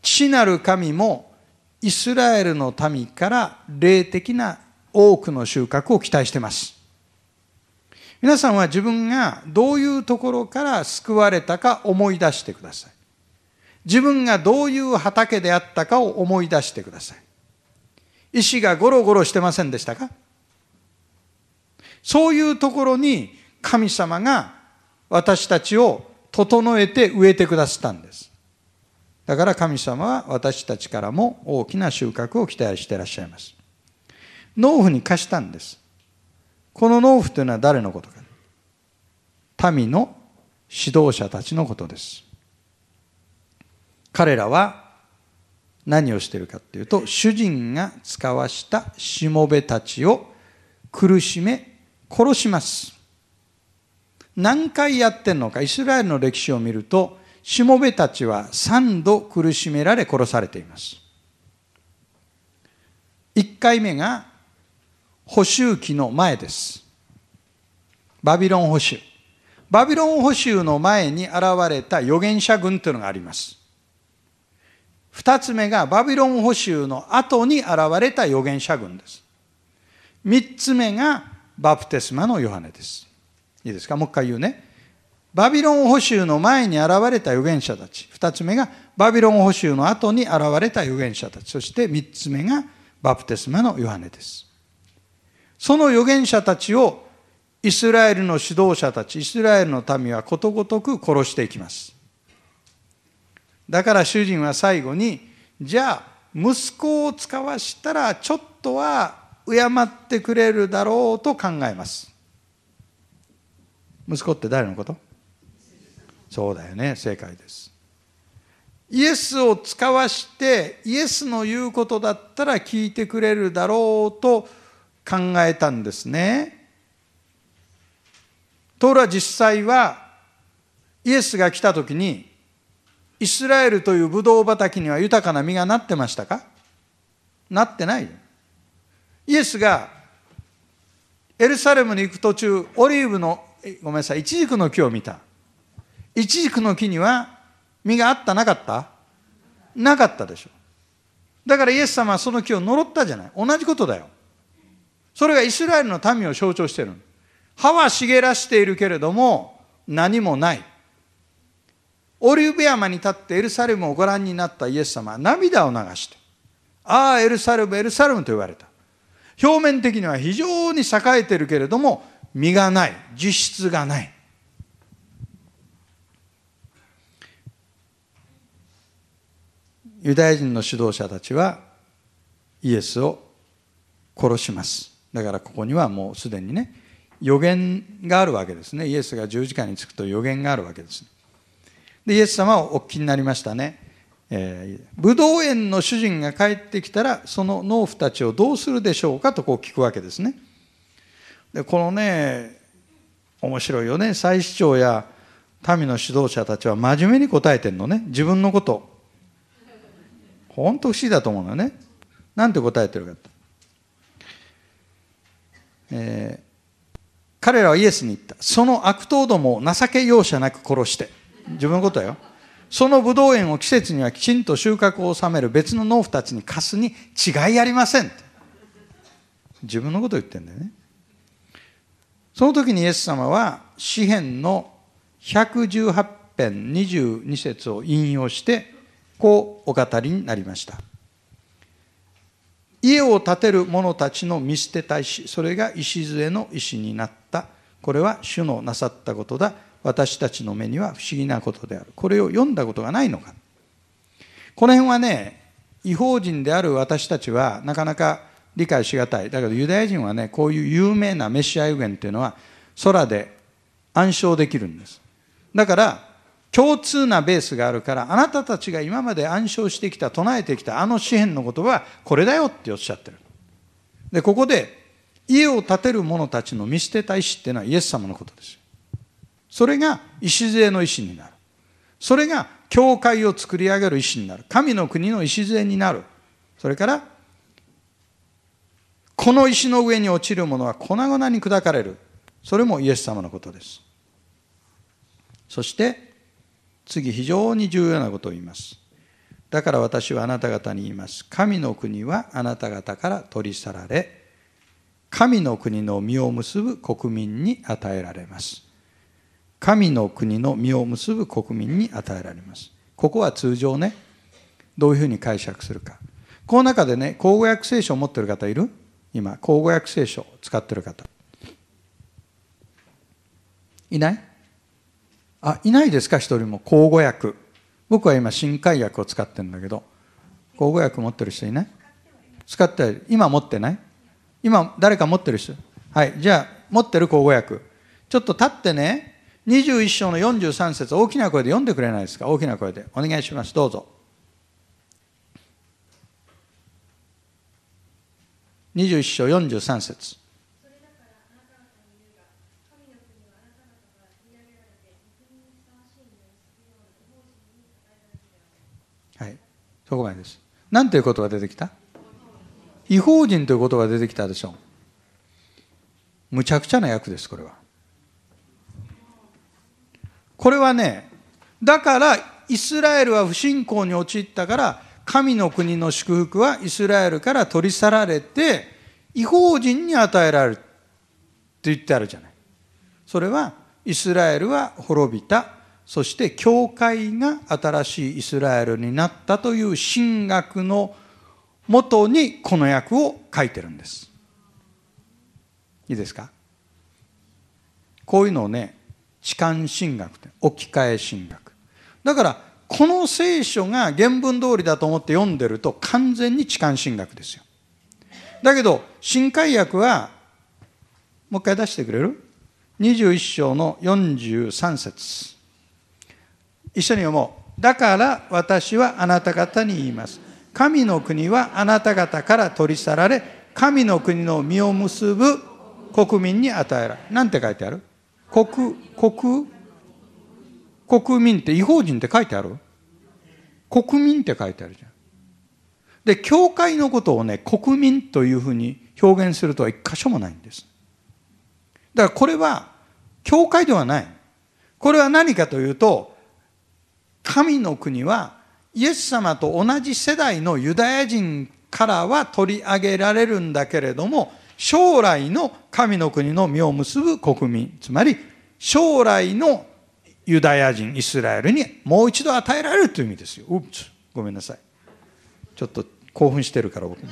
父なる神もイスラエルの民から霊的な多くの収穫を期待してます皆さんは自分がどういうところから救われたか思い出してください。自分がどういう畑であったかを思い出してください。石がゴロゴロしてませんでしたかそういうところに神様が私たちを整えて植えてくださったんです。だから神様は私たちからも大きな収穫を期待していらっしゃいます。農夫に貸したんです。この農夫というのは誰のことか民の指導者たちのことです彼らは何をしているかっていうと主人が使わしたしもべたちを苦しめ殺します何回やってんのかイスラエルの歴史を見るとしもべたちは三度苦しめられ殺されています一回目が補修期の前です。バビロン補囚。バビロン補囚の前に現れた預言者軍というのがあります。二つ目がバビロン捕囚の後に現れた預言者軍です。三つ目がバプテスマのヨハネです。いいですかもう一回言うね。バビロン捕囚の前に現れた預言者たち。二つ目がバビロン捕囚の後に現れた預言者たち。そして三つ目がバプテスマのヨハネです。その預言者たちをイスラエルの指導者たち、イスラエルの民はことごとく殺していきます。だから主人は最後に、じゃあ、息子を使わしたらちょっとは敬ってくれるだろうと考えます。息子って誰のことそうだよね、正解です。イエスを使わして、イエスの言うことだったら聞いてくれるだろうと考えたんですね。ところ実際はイエスが来た時にイスラエルというブドウ畑には豊かな実がなってましたかなってない。イエスがエルサレムに行く途中オリーブのごめんなさいイチジクの木を見た。イチジクの木には実があったなかったなかったでしょ。だからイエス様はその木を呪ったじゃない。同じことだよ。それがイスラエルの民を象徴している歯は茂らしているけれども何もないオリーブ山に立ってエルサレムをご覧になったイエス様は涙を流してああエルサレムエルサレムと言われた表面的には非常に栄えているけれども実がない実質がないユダヤ人の指導者たちはイエスを殺しますだからここにはもうすでにね予言があるわけですねイエスが十字架につくと予言があるわけです、でイエス様はお聞きになりましたね、えー、ブドウ園の主人が帰ってきたらその農夫たちをどうするでしょうかとこう聞くわけですねでこのね面白いよね再市長や民の指導者たちは真面目に答えてんのね自分のこと本当不思議だと思うのよねなんて答えてるかってえー、彼らはイエスに言った。その悪党どもを情け容赦なく殺して。自分のことだよ。そのブドウ園を季節にはきちんと収穫を収める別の農夫たちに貸すに違いありません。自分のこと言ってんだよね。その時にイエス様は詩篇の118編22節を引用してこうお語りになりました。家を建てる者たちの見捨てた石それが礎の石になったこれは主のなさったことだ私たちの目には不思議なことであるこれを読んだことがないのかこの辺はね違法人である私たちはなかなか理解しがたいだけどユダヤ人はねこういう有名なメシア予言っていうのは空で暗唱できるんですだから共通なベースがあるからあなたたちが今まで暗唱してきた唱えてきたあの詩篇の言葉はこれだよっておっしゃってるでここで家を建てる者たちの見捨てた石っていうのはイエス様のことですそれが礎の石になるそれが教会を作り上げる石になる神の国の礎になるそれからこの石の上に落ちるものは粉々に砕かれるそれもイエス様のことですそして次非常に重要なことを言いますだから私はあなた方に言います神の国はあなた方から取り去られ神の国の実を結ぶ国民に与えられます神の国の実を結ぶ国民に与えられますここは通常ねどういうふうに解釈するかこの中でね口語訳聖書を持ってる方いる今口語訳聖書を使ってる方いないあいないですか一人も口語訳僕は今新海訳を使ってるんだけど口語訳持ってる人いない使ってはいる今持ってない今誰か持ってる人はいじゃあ持ってる口語訳ちょっと立ってね21章の43節大きな声で読んでくれないですか大きな声でお願いしますどうぞ21章43節そこまいです。何ていうことが出てきた違法人ということが出てきたでしょう。むちゃくちゃな役です、これは。これはね、だからイスラエルは不信仰に陥ったから、神の国の祝福はイスラエルから取り去られて、違法人に与えられるって言ってあるじゃない。それはイスラエルは滅びたそして教会が新しいイスラエルになったという神学のもとにこの訳を書いてるんですいいですかこういうのをね痴漢神学って置き換え神学だからこの聖書が原文通りだと思って読んでると完全に痴漢神学ですよだけど新海訳はもう一回出してくれる21章の43節一緒に読もう。だから私はあなた方に言います。神の国はあなた方から取り去られ、神の国の実を結ぶ国民に与えられ。なんて書いてある国、国、国民って違法人って書いてある国民って書いてあるじゃん。で、教会のことをね、国民というふうに表現するとは一箇所もないんです。だからこれは、教会ではない。これは何かというと、神の国はイエス様と同じ世代のユダヤ人からは取り上げられるんだけれども将来の神の国の実を結ぶ国民つまり将来のユダヤ人イスラエルにもう一度与えられるという意味ですよ。うごめんなさいちょっと興奮してるから僕も。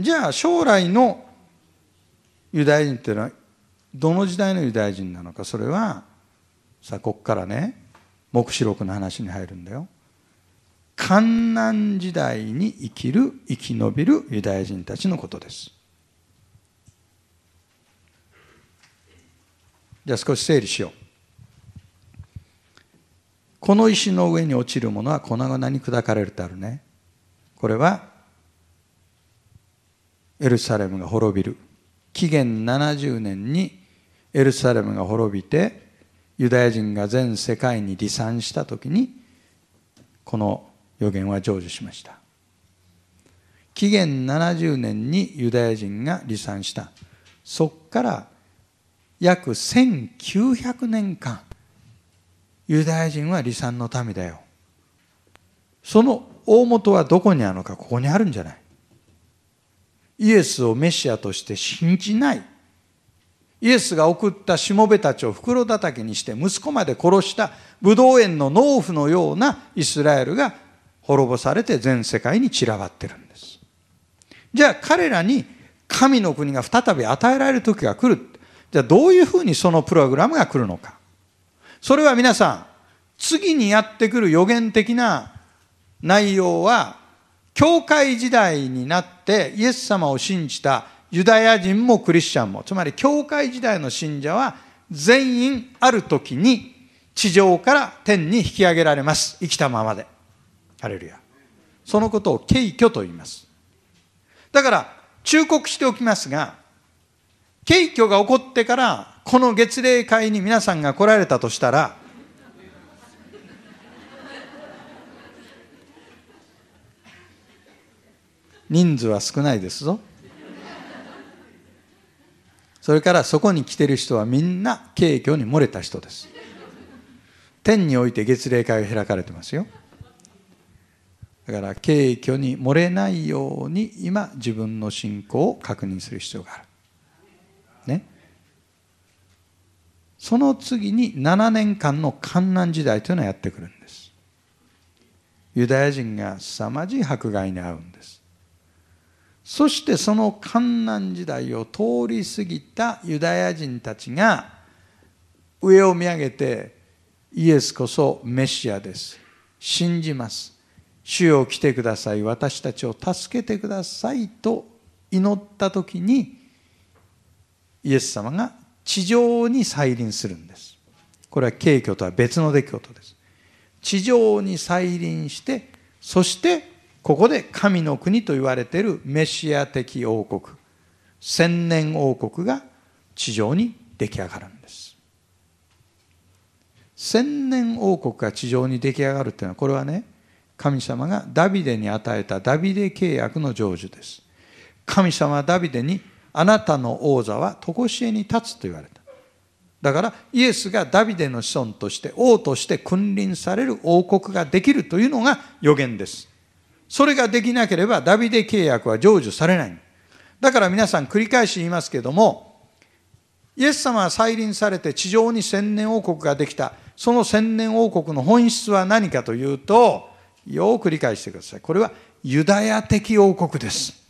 じゃあ将来のユダヤ人っていうのはどの時代のユダヤ人なのかそれはさあここからね黙示録の話に入るんだよ観難時代に生きる生き延びるユダヤ人たちのことですじゃあ少し整理しようこの石の上に落ちるものは粉々に砕かれるとあるねこれはエルサレムが滅びる紀元70年にエルサレムが滅びてユダヤ人が全世界に離散した時にこの予言は成就しました紀元70年にユダヤ人が離散したそこから約1900年間ユダヤ人は離散の民だよその大元はどこにあるのかここにあるんじゃないイエスをメシアとして信じないイエスが送ったしもべたちを袋叩きにして息子まで殺したブドウ園の農夫のようなイスラエルが滅ぼされて全世界に散らばってるんです。じゃあ彼らに神の国が再び与えられる時が来る。じゃあどういうふうにそのプログラムが来るのか。それは皆さん、次にやってくる予言的な内容は、教会時代になってイエス様を信じたユダヤ人もクリスチャンも、つまり教会時代の信者は全員ある時に地上から天に引き上げられます。生きたままで。ハレルヤ。そのことを敬虚と言います。だから、忠告しておきますが、敬虚が起こってから、この月例会に皆さんが来られたとしたら、人数は少ないですぞ。それからそこに来てる人はみんな敬虚に漏れた人です。天において月例会が開かれてますよ。だから敬虚に漏れないように今自分の信仰を確認する必要がある。ね。その次に7年間の観難時代というのはやってくるんです。ユダヤ人が凄まじい迫害に遭うんです。そしてその観南時代を通り過ぎたユダヤ人たちが上を見上げてイエスこそメシアです信じます主よ来てください私たちを助けてくださいと祈った時にイエス様が地上に再臨するんですこれは敬虚とは別の出来事です地上に再臨してそしてここで神の国と言われているメシア的王国、千年王国が地上に出来上がるんです。千年王国が地上に出来上がるというのは、これはね、神様がダビデに与えたダビデ契約の成就です。神様はダビデに、あなたの王座は常しえに立つと言われた。だからイエスがダビデの子孫として王として君臨される王国ができるというのが予言です。それができなければダビデ契約は成就されない。だから皆さん繰り返し言いますけども、イエス様は再臨されて地上に千年王国ができた。その千年王国の本質は何かというと、よく理解してください。これはユダヤ的王国です。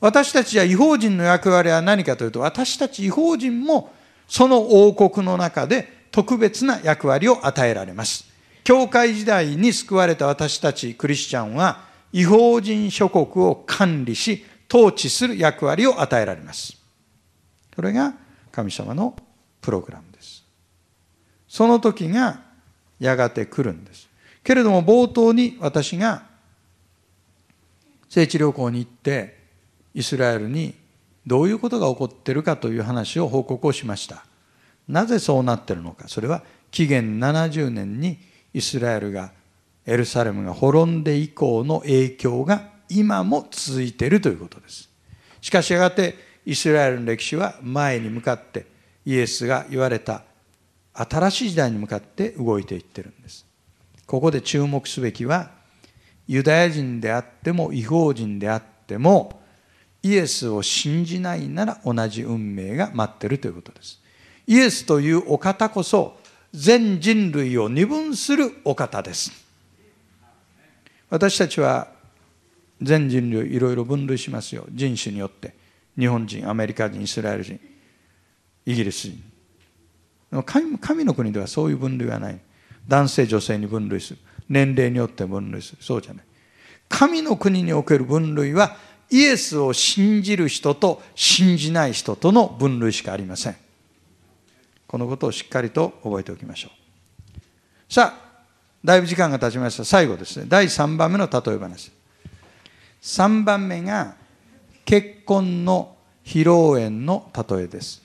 私たちや違法人の役割は何かというと、私たち違法人もその王国の中で特別な役割を与えられます。教会時代に救われた私たちクリスチャンは、違法人諸国を管理し、統治する役割を与えられます。それが神様のプログラムです。その時がやがて来るんです。けれども冒頭に私が聖地旅行に行ってイスラエルにどういうことが起こってるかという話を報告をしました。なぜそうなってるのか。それは紀元70年にイスラエルがエルサレムが滅んで以降の影響が今も続いているということですしかしやがてイスラエルの歴史は前に向かってイエスが言われた新しい時代に向かって動いていってるんですここで注目すべきはユダヤ人であっても違法人であってもイエスを信じないなら同じ運命が待ってるということですイエスというお方こそ全人類を二分するお方です私たちは全人類いろいろ分類しますよ人種によって日本人アメリカ人イスラエル人イギリス人神の国ではそういう分類はない男性女性に分類する年齢によって分類するそうじゃない神の国における分類はイエスを信じる人と信じない人との分類しかありませんこのことをしっかりと覚えておきましょうさあだいぶ時間が経ちました最後ですね第3番目の例え話3番目が結婚の披露宴の例えです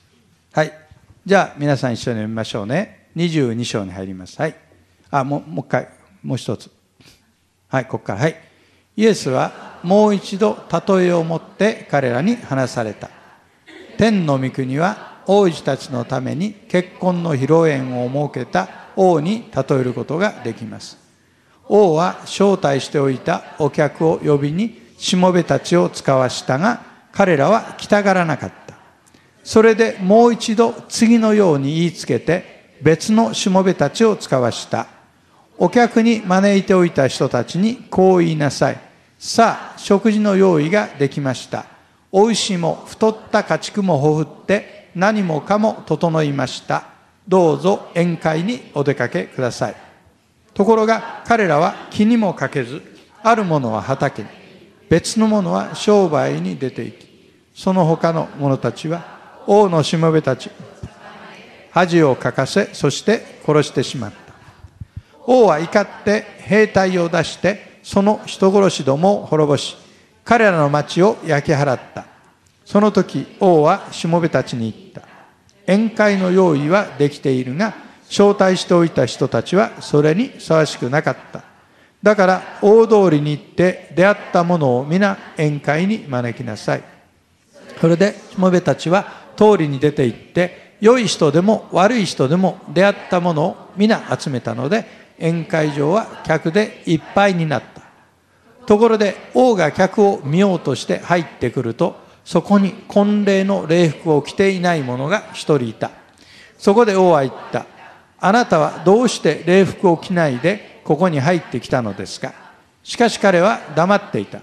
はいじゃあ皆さん一緒に読みましょうね22章に入りますはいあももう一回もう一つはいここからはいイエスはもう一度例えを持って彼らに話された天の御国は王子たちのために結婚の披露宴を設けた王に例えることができます王は招待しておいたお客を呼びにしもべたちを使わしたが彼らは来たがらなかったそれでもう一度次のように言いつけて別のしもべたちを使わしたお客に招いておいた人たちにこう言いなさいさあ食事の用意ができましたお牛も太った家畜もほふって何もかも整いましたどうぞ宴会にお出かけくださいところが彼らは気にもかけずあるものは畑に別のものは商売に出ていきその他の者たちは王のしもべたち恥をかかせそして殺してしまった王は怒って兵隊を出してその人殺しどもを滅ぼし彼らの町を焼き払ったその時王はしもべたちに言った宴会の用意はできているが招待しておいた人たちはそれにふさわしくなかっただから大通りに行って出会ったものを皆宴会に招きなさいそれでしもべたちは通りに出て行って良い人でも悪い人でも出会ったものを皆集めたので宴会場は客でいっぱいになったところで王が客を見ようとして入ってくるとそこに婚礼の礼服を着ていない者が一人いた。そこで王は言った。あなたはどうして礼服を着ないでここに入ってきたのですかしかし彼は黙っていた。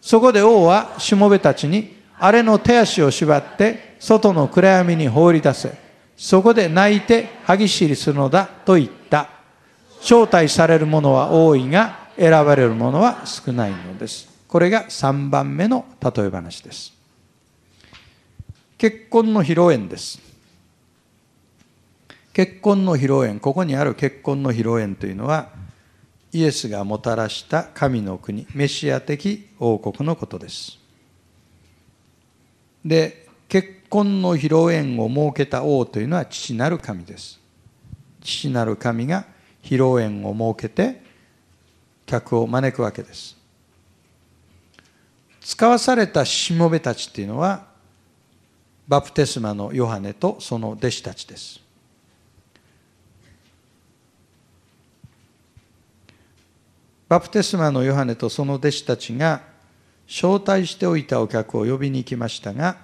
そこで王はしもべたちに、あれの手足を縛って外の暗闇に放り出せ。そこで泣いて歯ぎしりするのだと言った。招待される者は多いが、選ばれる者は少ないのです。これが3番目の例え話です。結婚の披露宴です結婚の披露宴ここにある結婚の披露宴というのはイエスがもたらした神の国メシア的王国のことですで結婚の披露宴を設けた王というのは父なる神です父なる神が披露宴を設けて客を招くわけです使わされたしもべたちっていうのはバプテスマのヨハネとその弟子たちですバプテスマのヨハネとその弟子たちが招待しておいたお客を呼びに行きましたが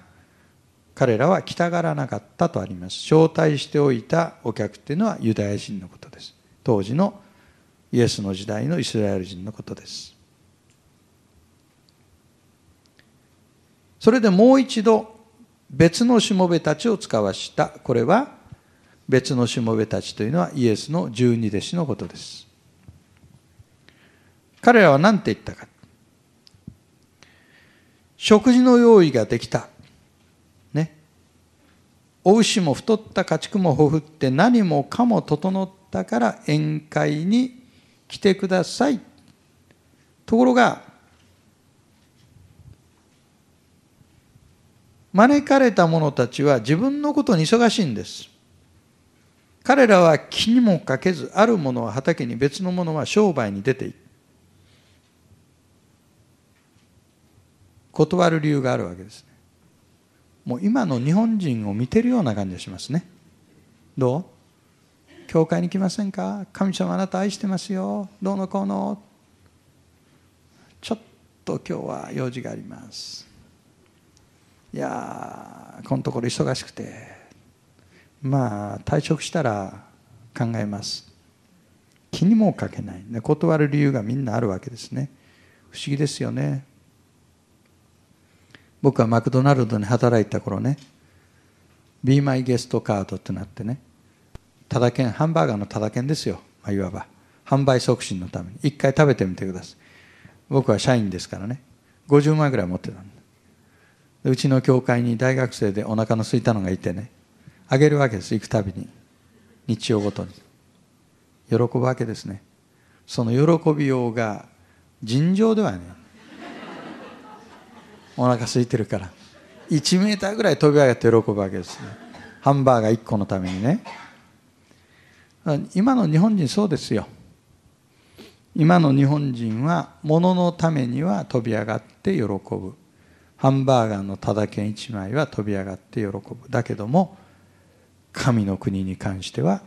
彼らは来たがらなかったとあります招待しておいたお客っていうのはユダヤ人のことです当時のイエスの時代のイスラエル人のことですそれでもう一度別のしもべたちを使わしたこれは別のしもべたちというのはイエスの十二弟子のことです彼らは何て言ったか食事の用意ができたねお牛も太った家畜もほふって何もかも整ったから宴会に来てくださいところが招かれた者たちは自分のことに忙しいんです。彼らは気にもかけず、あるものは畑に、別のものは商売に出ていく。断る理由があるわけですね。もう今の日本人を見てるような感じがしますね。どう教会に来ませんか神様あなた愛してますよ。どうのこうの。ちょっと今日は用事があります。いやこのところ忙しくてまあ退職したら考えます気にもかけない、断る理由がみんなあるわけですね不思議ですよね僕はマクドナルドに働いた頃ね Be My Guest カードってなってねただ券ハンバーガーのただ券ですよ、まあ、いわば販売促進のために一回食べてみてください僕は社員ですからね50万ぐらい持ってたすうちの教会に大学生でお腹の空いたのがいてねあげるわけです行くたびに日曜ごとに喜ぶわけですねその喜びようが尋常ではねお腹空いてるから1メーターぐらい飛び上げて喜ぶわけですねハンバーガー1個のためにね今の日本人そうですよ今の日本人はもののためには飛び上がって喜ぶハンバーガーのただけ一枚は飛び上がって喜ぶだけども神の国に関しては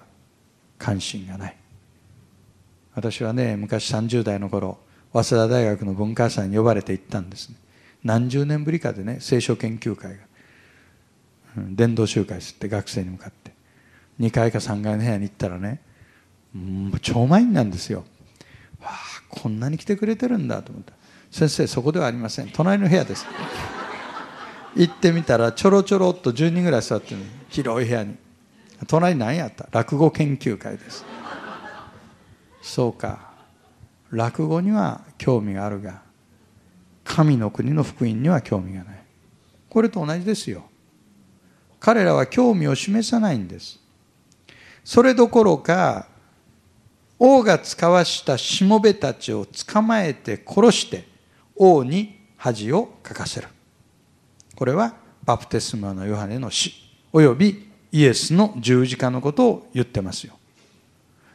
関心がない私はね昔30代の頃早稲田大学の文化祭に呼ばれて行ったんですね何十年ぶりかでね聖書研究会が、うん、伝道集会すって学生に向かって2階か3階の部屋に行ったらね、うん、超満員なんですよわあこんなに来てくれてるんだと思った先生そこではありません隣の部屋です行ってみたらちょろちょろっと10人ぐらい座ってる広い部屋に隣何やった落語研究会ですそうか落語には興味があるが神の国の福音には興味がないこれと同じですよ彼らは興味を示さないんですそれどころか王が使わしたしもべたちを捕まえて殺して王に恥をかかせるこれはバプテスマのヨハネの死およびイエスの十字架のことを言ってますよ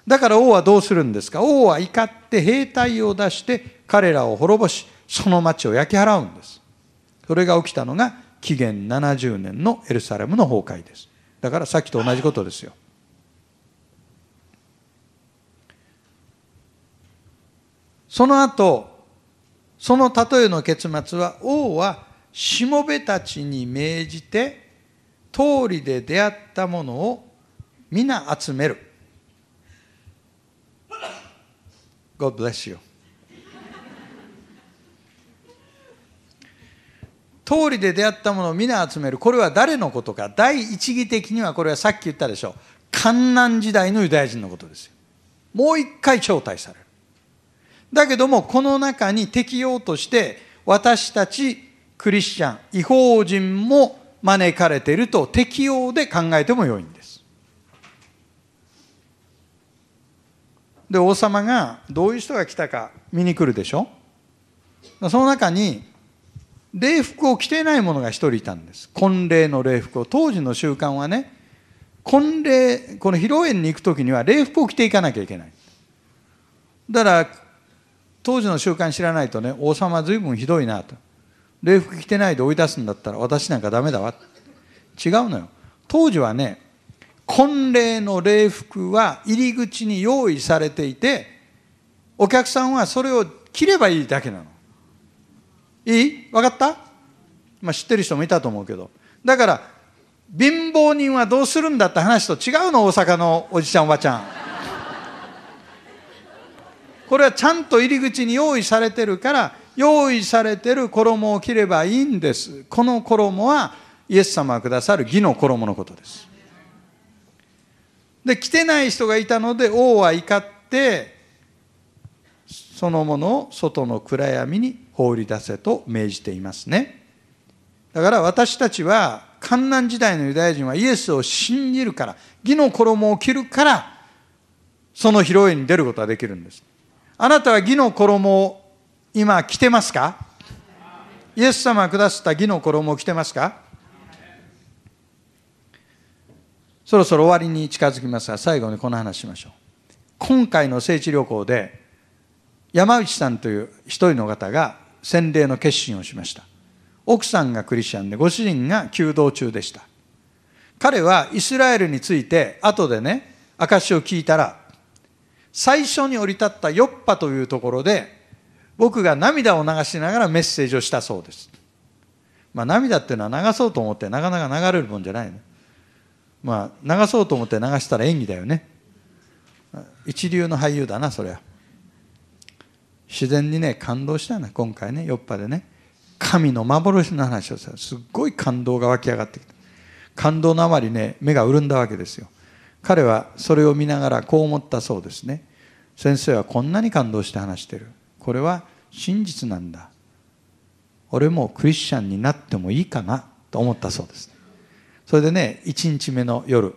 だから王はどうするんですか王は怒って兵隊を出して彼らを滅ぼしその町を焼き払うんですそれが起きたのが紀元70年のエルサレムの崩壊ですだからさっきと同じことですよその後その例えの結末は王はしもべたちに命じて通りで出会ったものを皆集める。God bless you. 通りで出会ったものを皆集める。これは誰のことか。第一義的にはこれはさっき言ったでしょう。観南時代のユダヤ人のことですよ。もう一回招待される。だけども、この中に適用として、私たちクリスチャン、違法人も招かれていると適用で考えてもよいんです。で、王様がどういう人が来たか見に来るでしょその中に、礼服を着ていない者が一人いたんです。婚礼の礼服を。当時の習慣はね、婚礼、この披露宴に行く時には礼服を着ていかなきゃいけない。だから当時の習慣知らないとね王様は随分ひどいなと礼服着てないで追い出すんだったら私なんかダメだわ違うのよ当時はね婚礼の礼服は入り口に用意されていてお客さんはそれを着ればいいだけなのいい分かった、まあ、知ってる人もいたと思うけどだから貧乏人はどうするんだって話と違うの大阪のおじちゃんおばちゃんこれはちゃんと入り口に用意されてるから用意されてる衣を着ればいいんですこの衣はイエス様がくださる義の衣のことですで着てない人がいたので王は怒ってそのものを外の暗闇に放り出せと命じていますねだから私たちは観難時代のユダヤ人はイエスを信じるから義の衣を着るからその披露宴に出ることができるんですあなたは義の衣を今着てますかイエス様がくった義の衣を着てますかそろそろ終わりに近づきますが最後にこの話しましょう今回の聖地旅行で山内さんという一人の方が洗礼の決心をしました奥さんがクリスチャンでご主人が弓道中でした彼はイスラエルについて後でね証を聞いたら最初に降り立ったヨッパというところで僕が涙を流しながらメッセージをしたそうです、まあ、涙っていうのは流そうと思ってなかなか流れるもんじゃないねまあ流そうと思って流したら演技だよね一流の俳優だなそりゃ自然にね感動したな今回ねヨッパでね神の幻の話をしたすっごい感動が湧き上がってきた感動のあまりね目が潤んだわけですよ彼はそれを見ながらこう思ったそうですね先生はこんなに感動して話してるこれは真実なんだ俺もクリスチャンになってもいいかなと思ったそうですそれでね1日目の夜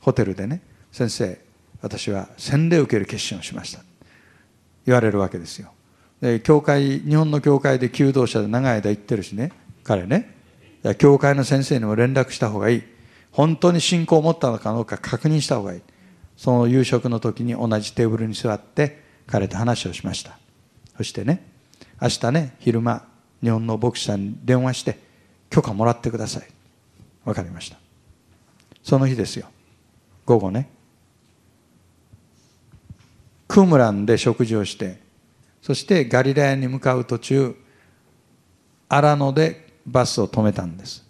ホテルでね先生私は洗礼を受ける決心をしました言われるわけですよで教会日本の教会で求道者で長い間行ってるしね彼ね教会の先生にも連絡した方がいい本当に信仰を持ったのかどうか確認した方がいいその夕食の時に同じテーブルに座って彼と話をしましたそしてね明日ね昼間日本の牧師さんに電話して許可もらってください分かりましたその日ですよ午後ねクムランで食事をしてそしてガリラヤに向かう途中荒野でバスを止めたんです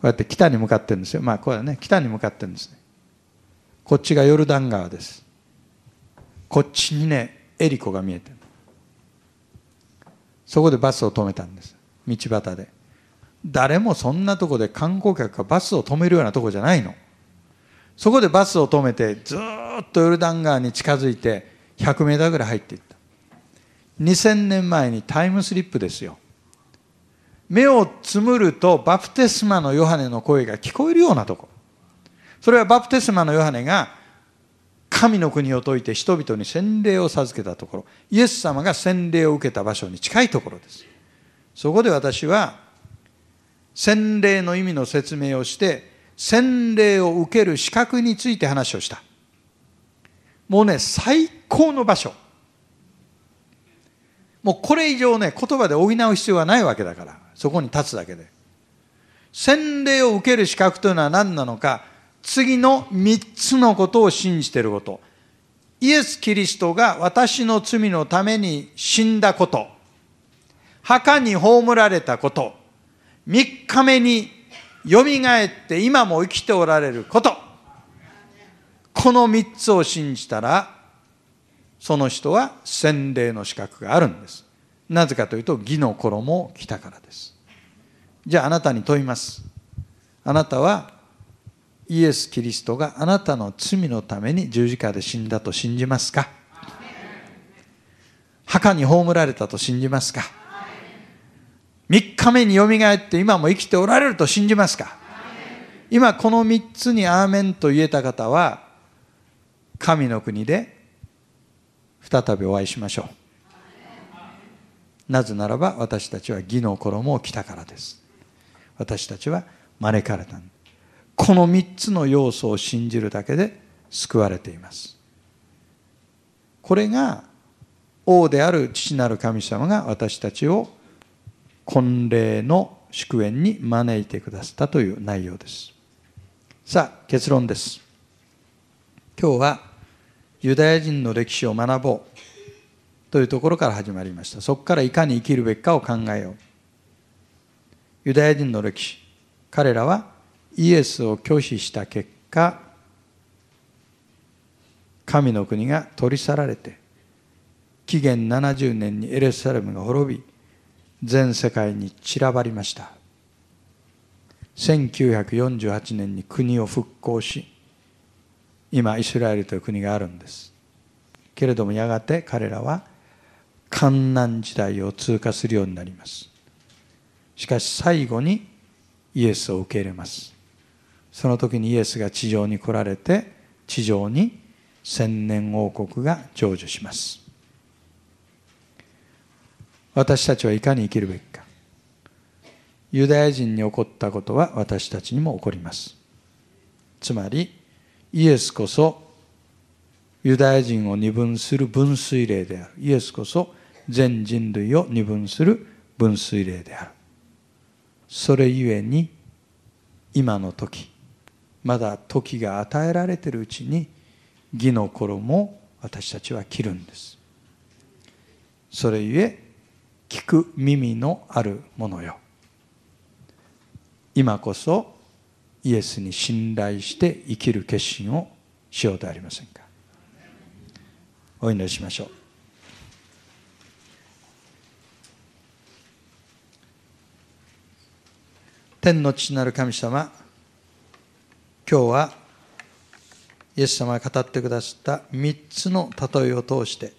こうやって北に向かってるんですよまあこれだね北に向かってるんですねこっちがヨルダン川ですこっちにねエリコが見えてるそこでバスを止めたんです道端で誰もそんなとこで観光客がバスを止めるようなとこじゃないのそこでバスを止めてずっとヨルダン川に近づいて100メーターぐらい入っていった2000年前にタイムスリップですよ目をつむるとバプテスマのヨハネの声が聞こえるようなとこそれはバプテスマのヨハネが神の国を説いて人々に洗礼を授けたところイエス様が洗礼を受けた場所に近いところですそこで私は洗礼の意味の説明をして洗礼を受ける資格について話をしたもうね最高の場所もうこれ以上ね、言葉で補う必要はないわけだから、そこに立つだけで。洗礼を受ける資格というのは何なのか、次の3つのことを信じていること。イエス・キリストが私の罪のために死んだこと。墓に葬られたこと。3日目によみがえって今も生きておられること。この3つを信じたらその人は洗礼の資格があるんですなぜかというと義の衣を着たからですじゃああなたに問いますあなたはイエス・キリストがあなたの罪のために十字架で死んだと信じますか墓に葬られたと信じますか3日目によみがえって今も生きておられると信じますか今この3つにアーメンと言えた方は神の国で再びお会いしましょうなぜならば私たちは義の衣を着たからです私たちは招かれたこの3つの要素を信じるだけで救われていますこれが王である父なる神様が私たちを婚礼の祝宴に招いてくださったという内容ですさあ結論です今日はユダヤ人の歴史を学ぼうというところから始まりましたそこからいかに生きるべきかを考えようユダヤ人の歴史彼らはイエスを拒否した結果神の国が取り去られて紀元70年にエルサレムが滅び全世界に散らばりました1948年に国を復興し今イスラエルという国があるんですけれどもやがて彼らは観難時代を通過するようになりますしかし最後にイエスを受け入れますその時にイエスが地上に来られて地上に千年王国が成就します私たちはいかに生きるべきかユダヤ人に起こったことは私たちにも起こりますつまりイエスこそユダヤ人を二分する分水嶺であるイエスこそ全人類を二分する分水嶺であるそれゆえに今の時まだ時が与えられているうちに義の衣を私たちは着るんですそれゆえ聞く耳のあるものよ今こそイエスに信頼して生きる決心をしようではありませんかお祈りしましょう天の父なる神様今日はイエス様が語ってくださった三つの例えを通して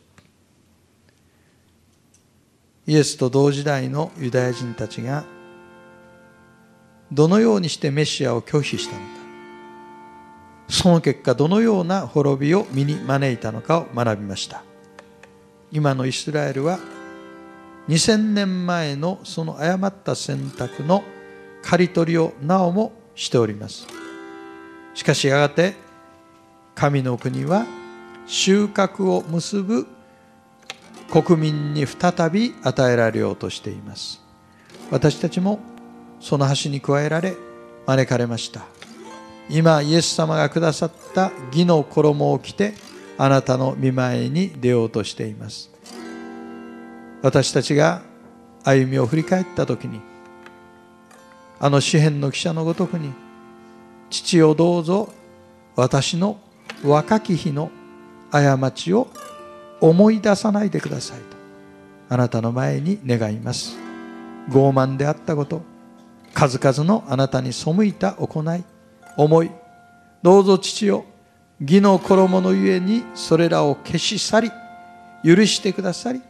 イエスと同時代のユダヤ人たちがどのようにしてメシアを拒否したのかその結果どのような滅びを身に招いたのかを学びました今のイスラエルは2000年前のその誤った選択の刈り取りをなおもしておりますしかしやがて神の国は収穫を結ぶ国民に再び与えられようとしています私たちもその橋に加えられ招かれました今イエス様がくださった義の衣を着てあなたの見舞いに出ようとしています私たちが歩みを振り返った時にあの詩篇の記者のごとくに父をどうぞ私の若き日の過ちを思い出さないでくださいとあなたの前に願います傲慢であったこと数々のあなたに背いた行い思いどうぞ父よ義の衣のゆえにそれらを消し去り許してくださり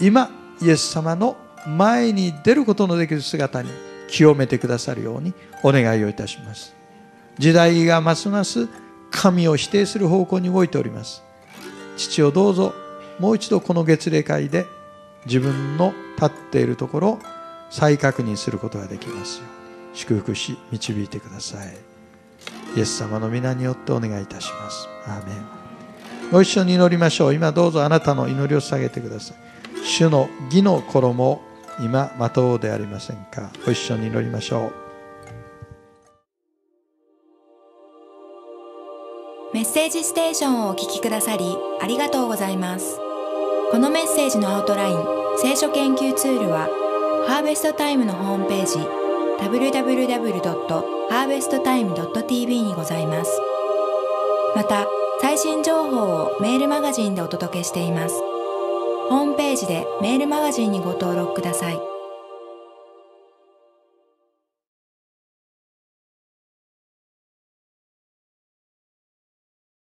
今イエス様の前に出ることのできる姿に清めてくださるようにお願いをいたします時代がますます神を否定する方向に動いております父をどうぞもう一度この月例会で自分の立っているところ再確認することができますように祝福し導いてくださいイエス様の皆によってお願いいたしますアーメンご一緒に祈りましょう今どうぞあなたの祈りを下げてください主の義の衣今まとうでありませんかご一緒に祈りましょうメッセージステーションをお聞きくださりありがとうございますこのメッセージのアウトライン聖書研究ツールは「ハーベストタイムのホームページ www.harvesttime.tv にございますまた最新情報をメールマガジンでお届けしていますホームページでメールマガジンにご登録ください。